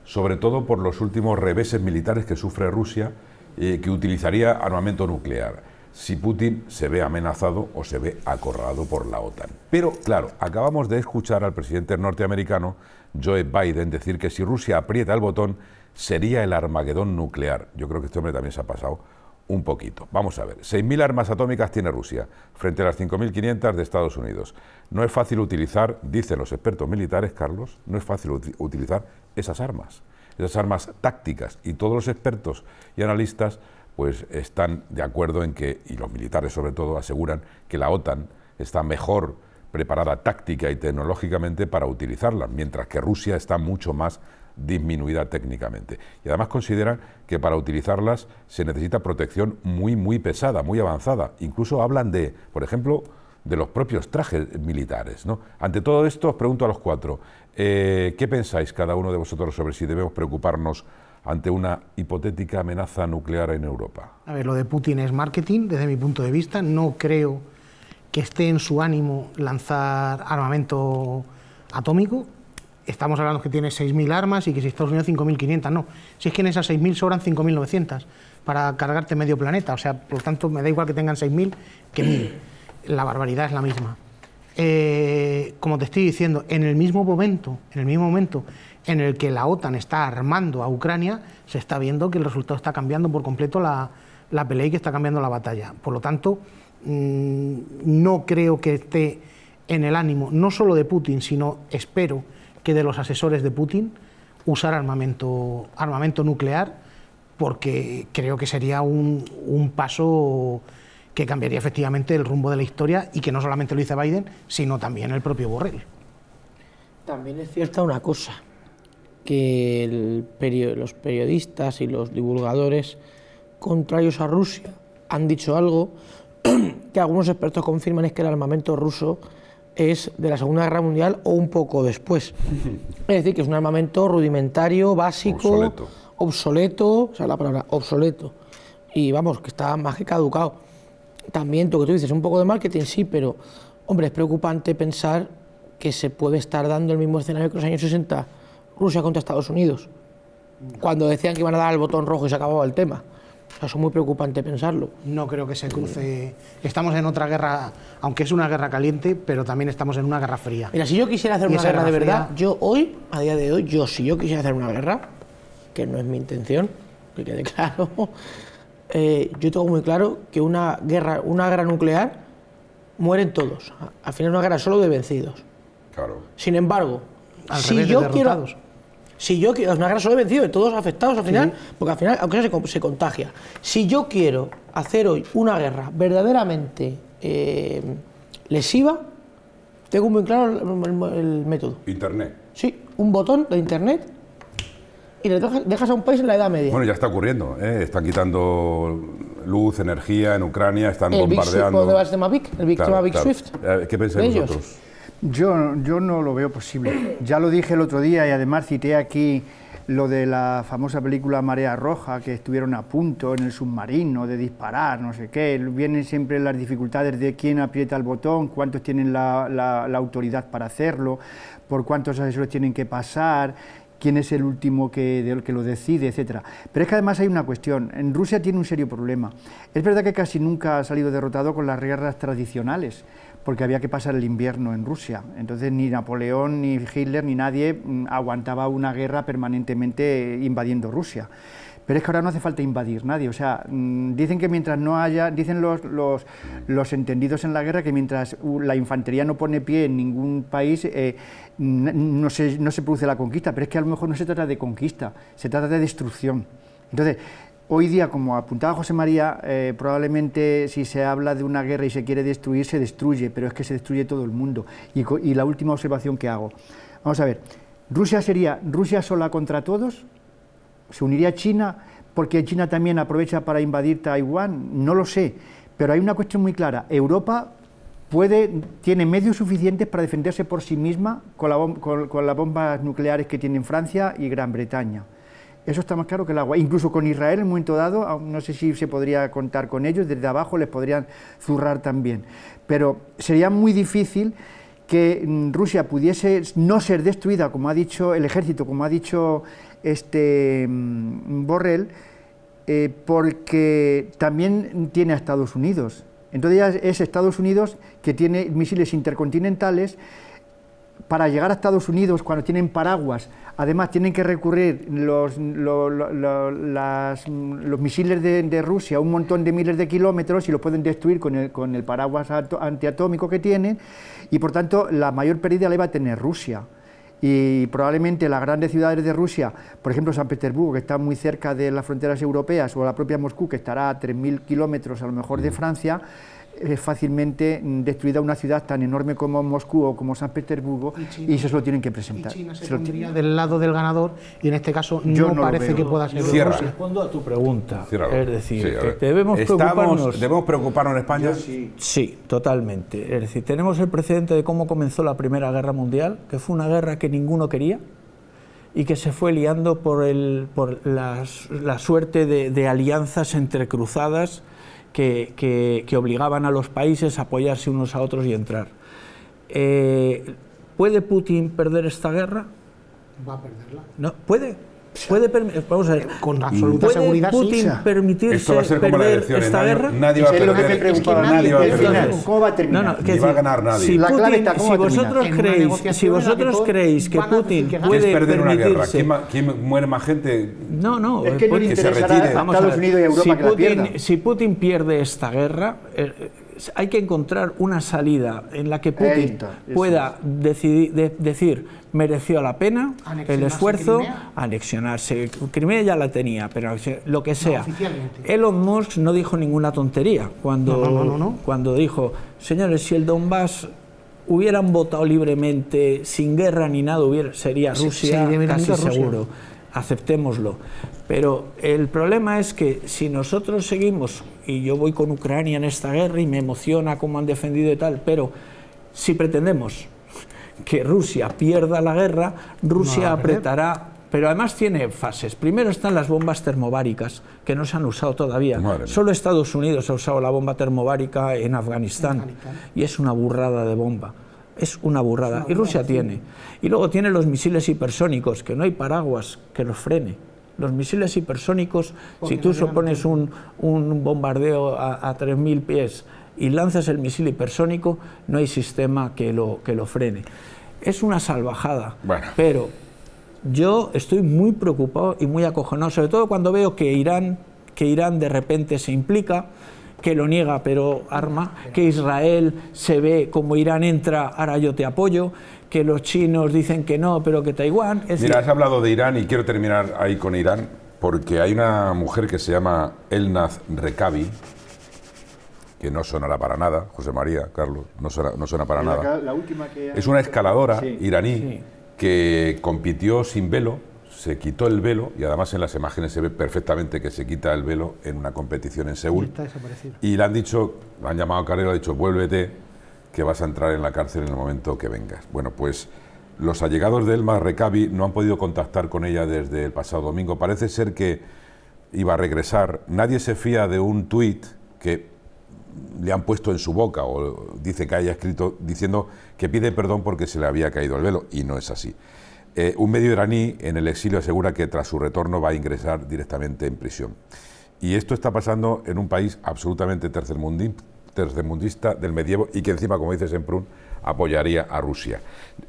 sobre todo por los últimos reveses militares que sufre Rusia, eh, que utilizaría armamento nuclear, si Putin se ve amenazado o se ve acorralado por la OTAN. Pero claro, acabamos de escuchar al presidente norteamericano Joe Biden decir que si Rusia aprieta el botón, sería el Armagedón nuclear. Yo creo que este hombre también se ha pasado un poquito. Vamos a ver, 6.000 armas atómicas tiene Rusia frente a las 5.500 de Estados Unidos. No es fácil utilizar, dicen los expertos militares, Carlos, no es fácil utilizar esas armas, esas armas tácticas. Y todos los expertos y analistas pues están de acuerdo en que, y los militares sobre todo, aseguran que la OTAN está mejor preparada táctica y tecnológicamente para utilizarlas, mientras que Rusia está mucho más disminuida técnicamente. Y además consideran que para utilizarlas se necesita protección muy, muy pesada, muy avanzada. Incluso hablan de, por ejemplo, de los propios trajes militares. ¿no? Ante todo esto, os pregunto a los cuatro, eh, ¿qué pensáis cada uno de vosotros sobre si debemos preocuparnos ante una hipotética amenaza nuclear en Europa? A ver, lo de Putin es marketing, desde mi punto de vista. No creo que esté en su ánimo lanzar armamento atómico estamos hablando que tiene 6.000 armas y que si Estados Unidos 5.500, no. Si es que en esas 6.000 sobran 5.900 para cargarte medio planeta. O sea, por lo tanto, me da igual que tengan 6.000 que 1.000. La barbaridad es la misma. Eh, como te estoy diciendo, en el mismo momento, en el mismo momento en el que la OTAN está armando a Ucrania, se está viendo que el resultado está cambiando por completo la, la pelea y que está cambiando la batalla. Por lo tanto, mm, no creo que esté en el ánimo, no solo de Putin, sino espero de los asesores de Putin usar armamento, armamento nuclear, porque creo que sería un, un paso que cambiaría efectivamente el rumbo de la historia y que no solamente lo dice Biden, sino también el propio Borrell. También es cierta una cosa, que los periodistas y los divulgadores contrarios a Rusia han dicho algo que algunos expertos confirman es que el armamento ruso es de la Segunda Guerra Mundial o un poco después. Es decir, que es un armamento rudimentario, básico, obsoleto, o sea, la palabra obsoleto. Y vamos, que está más que caducado. También, lo que tú dices, un poco de marketing, sí, pero, hombre, es preocupante pensar que se puede estar dando el mismo escenario que los años 60, Rusia contra Estados Unidos, cuando decían que iban a dar el botón rojo y se acababa el tema eso es muy preocupante pensarlo. No creo que se cruce. Estamos en otra guerra, aunque es una guerra caliente, pero también estamos en una guerra fría. Mira, si yo quisiera hacer una guerra, de verdad, yo hoy, a día de hoy, yo si yo quisiera hacer una guerra, que no es mi intención, que quede claro, eh, yo tengo muy claro que una guerra, una guerra nuclear, mueren todos. Al final es una guerra solo de vencidos. Claro. Sin embargo, si yo quiero si yo quiero, guerra solo he vencido todos afectados al final, porque al final, aunque se, contagia. Si yo quiero hacer hoy una guerra verdaderamente eh, lesiva, tengo muy claro el, método. Internet. Sí, un botón de internet y le dejas a un país en la Edad Media. Bueno, ya está ocurriendo. ¿eh? Están quitando luz, energía en Ucrania, están bombardeando. Eh, ¿Qué pensáis vosotros? Yo, no lo veo posible. Ya lo dije el otro día y además cité aquí lo de la famosa película Marea Roja, que estuvieron a punto en el submarino de disparar, no sé qué. Vienen siempre las dificultades de quién aprieta el botón, cuántos tienen la, autoridad para hacerlo, por cuántos asesores tienen que pasar quién es el último que, que lo decide, etc. Pero es que además hay una cuestión, en Rusia tiene un serio problema. Es verdad que casi nunca ha salido derrotado con las guerras tradicionales, porque había que pasar el invierno en Rusia. Entonces ni Napoleón, ni Hitler, ni nadie mm, aguantaba una guerra permanentemente eh, invadiendo Rusia. Pero es que ahora no hace falta invadir nadie. O sea, mm, dicen que mientras no haya, dicen los, los, entendidos en la guerra que mientras uh, la infantería no pone pie en ningún país, eh, no, se, no se produce la conquista. Pero es que a lo mejor no se trata de conquista, se trata de destrucción. Entonces, Hoy día, como apuntaba José María, eh, probablemente si se habla de una guerra y se quiere destruir, se destruye, pero es que se destruye todo el mundo. Y, la última observación que hago. Vamos a ver, Rusia sería Rusia sola contra todos, se uniría China, porque China también aprovecha para invadir Taiwán, no lo sé, pero hay una cuestión muy clara, Europa puede, tiene medios suficientes para defenderse por sí misma con, con las bombas nucleares que tienen Francia y Gran Bretaña. Eso está más claro que el agua. Incluso con Israel en un momento dado, no sé si se podría contar con ellos, desde abajo les podrían zurrar también. Pero sería muy difícil que mm, Rusia pudiese no ser destruida, como ha dicho el ejército, como ha dicho este mm, Borrell, eh, porque también tiene a Estados Unidos. Entonces es Estados Unidos que tiene misiles intercontinentales para llegar a Estados Unidos cuando tienen paraguas Además, tienen que recurrir los, misiles de, de, Rusia un montón de miles de kilómetros y los pueden destruir con el, con el paraguas antiatómico que tienen y, por tanto, la mayor pérdida la iba a tener Rusia y probablemente las grandes ciudades de Rusia, por ejemplo San Petersburgo, que está muy cerca de las fronteras europeas, o la propia Moscú, que estará a 3.000 kilómetros a lo mejor de Francia, fácilmente destruida una ciudad tan enorme como Moscú o como San Petersburgo y, eso se lo tienen que presentar. se, del lado del ganador y en este caso no, parece que pueda ser Respondo a tu pregunta. Es decir, debemos preocuparnos. ¿Debemos en España? Sí. totalmente. decir, tenemos el precedente de cómo comenzó la Primera Guerra Mundial, que fue una guerra que ninguno quería y que se fue liando por, por la suerte de, de alianzas ...entrecruzadas... cruzadas que, obligaban a los países a apoyarse unos a otros y entrar. Eh, ¿Puede Putin perder esta guerra? Va a perderla. No, puede. Puede eh, vamos a ver, con absoluta ¿puede seguridad Putin sí, permitirse esto va a ser como perder la esta guerra? Nadie va a perder. nadie, va a ¿Cómo va a terminar? No, no, que Ni va a ganar nadie. Si, Putin, la si vosotros creéis, si vosotros creéis que Putin puede perder una guerra, ¿Quién, ¿quién, muere más gente? No, no, es que, eh, Putin, que se retire. a Estados Unidos y Europa si que Putin, la pierda. Si Putin pierde esta guerra, eh, hay que encontrar una salida en la que Putin pueda decir mereció la pena el esfuerzo, anexionarse. Crimea ya la tenía, pero lo que sea. Elon Musk no dijo ninguna tontería cuando, cuando dijo, señores, si el Donbass hubieran votado libremente, sin guerra ni nada, hubiera, sería Rusia casi seguro. Aceptémoslo. Pero el problema es que si nosotros seguimos y yo voy con Ucrania en esta guerra y me emociona cómo han defendido y tal, pero si pretendemos que Rusia pierda la guerra, Rusia apretará pero además tiene fases. Primero están las bombas termobáricas, que no se han usado todavía. Solo Estados Unidos ha usado la bomba termobárica en Afganistán, y es una burrada de bomba. Es una burrada. y Rusia tiene. Y luego tiene los misiles hipersónicos, que no hay paraguas que los frene. Los misiles hipersónicos, si tú supones un, un bombardeo a, a 3.000 pies y lanzas el misil hipersónico, no hay sistema que lo, que lo frene. Es una salvajada, pero yo estoy muy preocupado y muy acojonado, sobre todo cuando veo que Irán, que Irán de repente se implica, que lo niega pero arma, que Israel se ve como Irán entra, ahora yo te apoyo, que los chinos dicen que no, pero que Taiwán... Mira, has hablado de Irán y quiero terminar ahí con Irán, porque hay una mujer que se llama Elnaz Rekabi, que no sonará para nada, José María, Carlos, no suena, no suena para nada. es una escaladora iraní que compitió sin velo se quitó el velo, y además en las imágenes se ve perfectamente que se quita el velo en una competición en Seúl. Y, le han dicho, le han llamado a Carrera, le han dicho, vuélvete, que vas a entrar en la cárcel en el momento que vengas. Bueno, pues los allegados de Elma Recabi no han podido contactar con ella desde el pasado domingo. Parece ser que iba a regresar. Nadie se fía de un tuit que le han puesto en su boca o dice que haya escrito diciendo que pide perdón porque se le había caído el velo y no es así. Eh, un medio iraní en el exilio asegura que tras su retorno va a ingresar directamente en prisión. Y esto está pasando en un país absolutamente tercermundista del medievo y que encima, como dices, en Prun apoyaría a Rusia.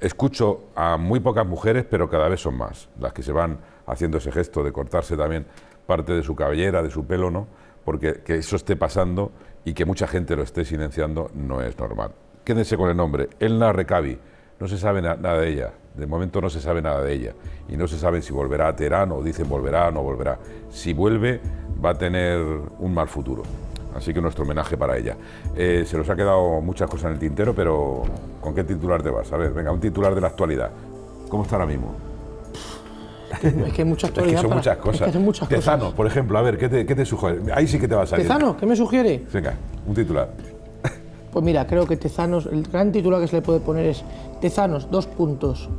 Escucho a muy pocas mujeres, pero cada vez son más las que se van haciendo ese gesto de cortarse también parte de su cabellera, de su pelo, ¿no? Porque que eso esté pasando y que mucha gente lo esté silenciando no es normal. Quédense con el nombre, Elna Rekavi, No se sabe nada de ella. De momento no se sabe nada de ella y no se sabe si volverá a Teherán o dicen volverá o no volverá. Si vuelve va a tener un mal futuro. Así que nuestro homenaje para ella. Eh, se nos ha quedado muchas cosas en el tintero, pero ¿con qué titular te vas? A ver, venga, un titular de la actualidad. ¿Cómo está ahora mismo? Es que hay que son muchas cosas. Tezano, por ejemplo, a ver, ¿qué te, ¿qué te, sugiere? Ahí sí que te va a salir. Tezano, ¿qué me sugiere? Venga, un titular. Pues mira, creo que Tezanos, el gran titular que se le puede poner es Tezanos, dos puntos.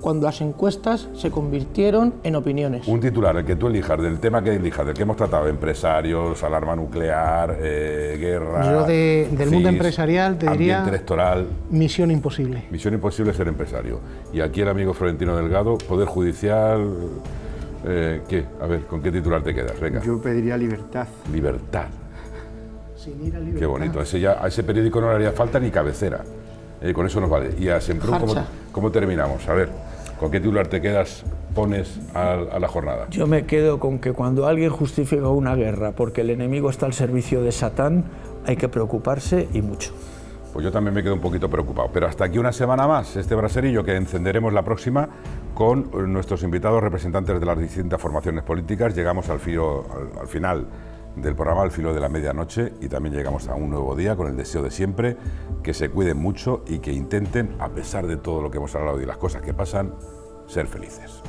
Cuando las encuestas se convirtieron en opiniones. Un titular, el que tú elijas, del tema que elijas, del que hemos tratado, empresarios, alarma nuclear, eh, guerra. Yo del mundo empresarial te diría. electoral. Misión imposible. Misión imposible ser empresario. Y aquí el amigo Florentino Delgado, Poder Judicial. Eh, ¿Qué? A ver, ¿con qué titular te quedas? Venga. Yo pediría libertad. Libertad sin ir Qué bonito. A ese, ese periódico no le haría falta ni cabecera. Eh, con eso nos vale. Y a Semprún, ¿cómo, ¿cómo, terminamos? A ver, ¿con qué titular te quedas, pones a, la jornada? Yo me quedo con que cuando alguien justifica una guerra porque el enemigo está al servicio de Satán, hay que preocuparse y mucho. Pues yo también me quedo un poquito preocupado. Pero hasta aquí una semana más, este braserillo que encenderemos la próxima con eh, nuestros invitados representantes de las distintas formaciones políticas. Llegamos al final del programa Al filo de la medianoche y también llegamos a un nuevo día con el deseo de siempre que se cuiden mucho y que intenten, a pesar de todo lo que hemos hablado y las cosas que pasan, ser felices.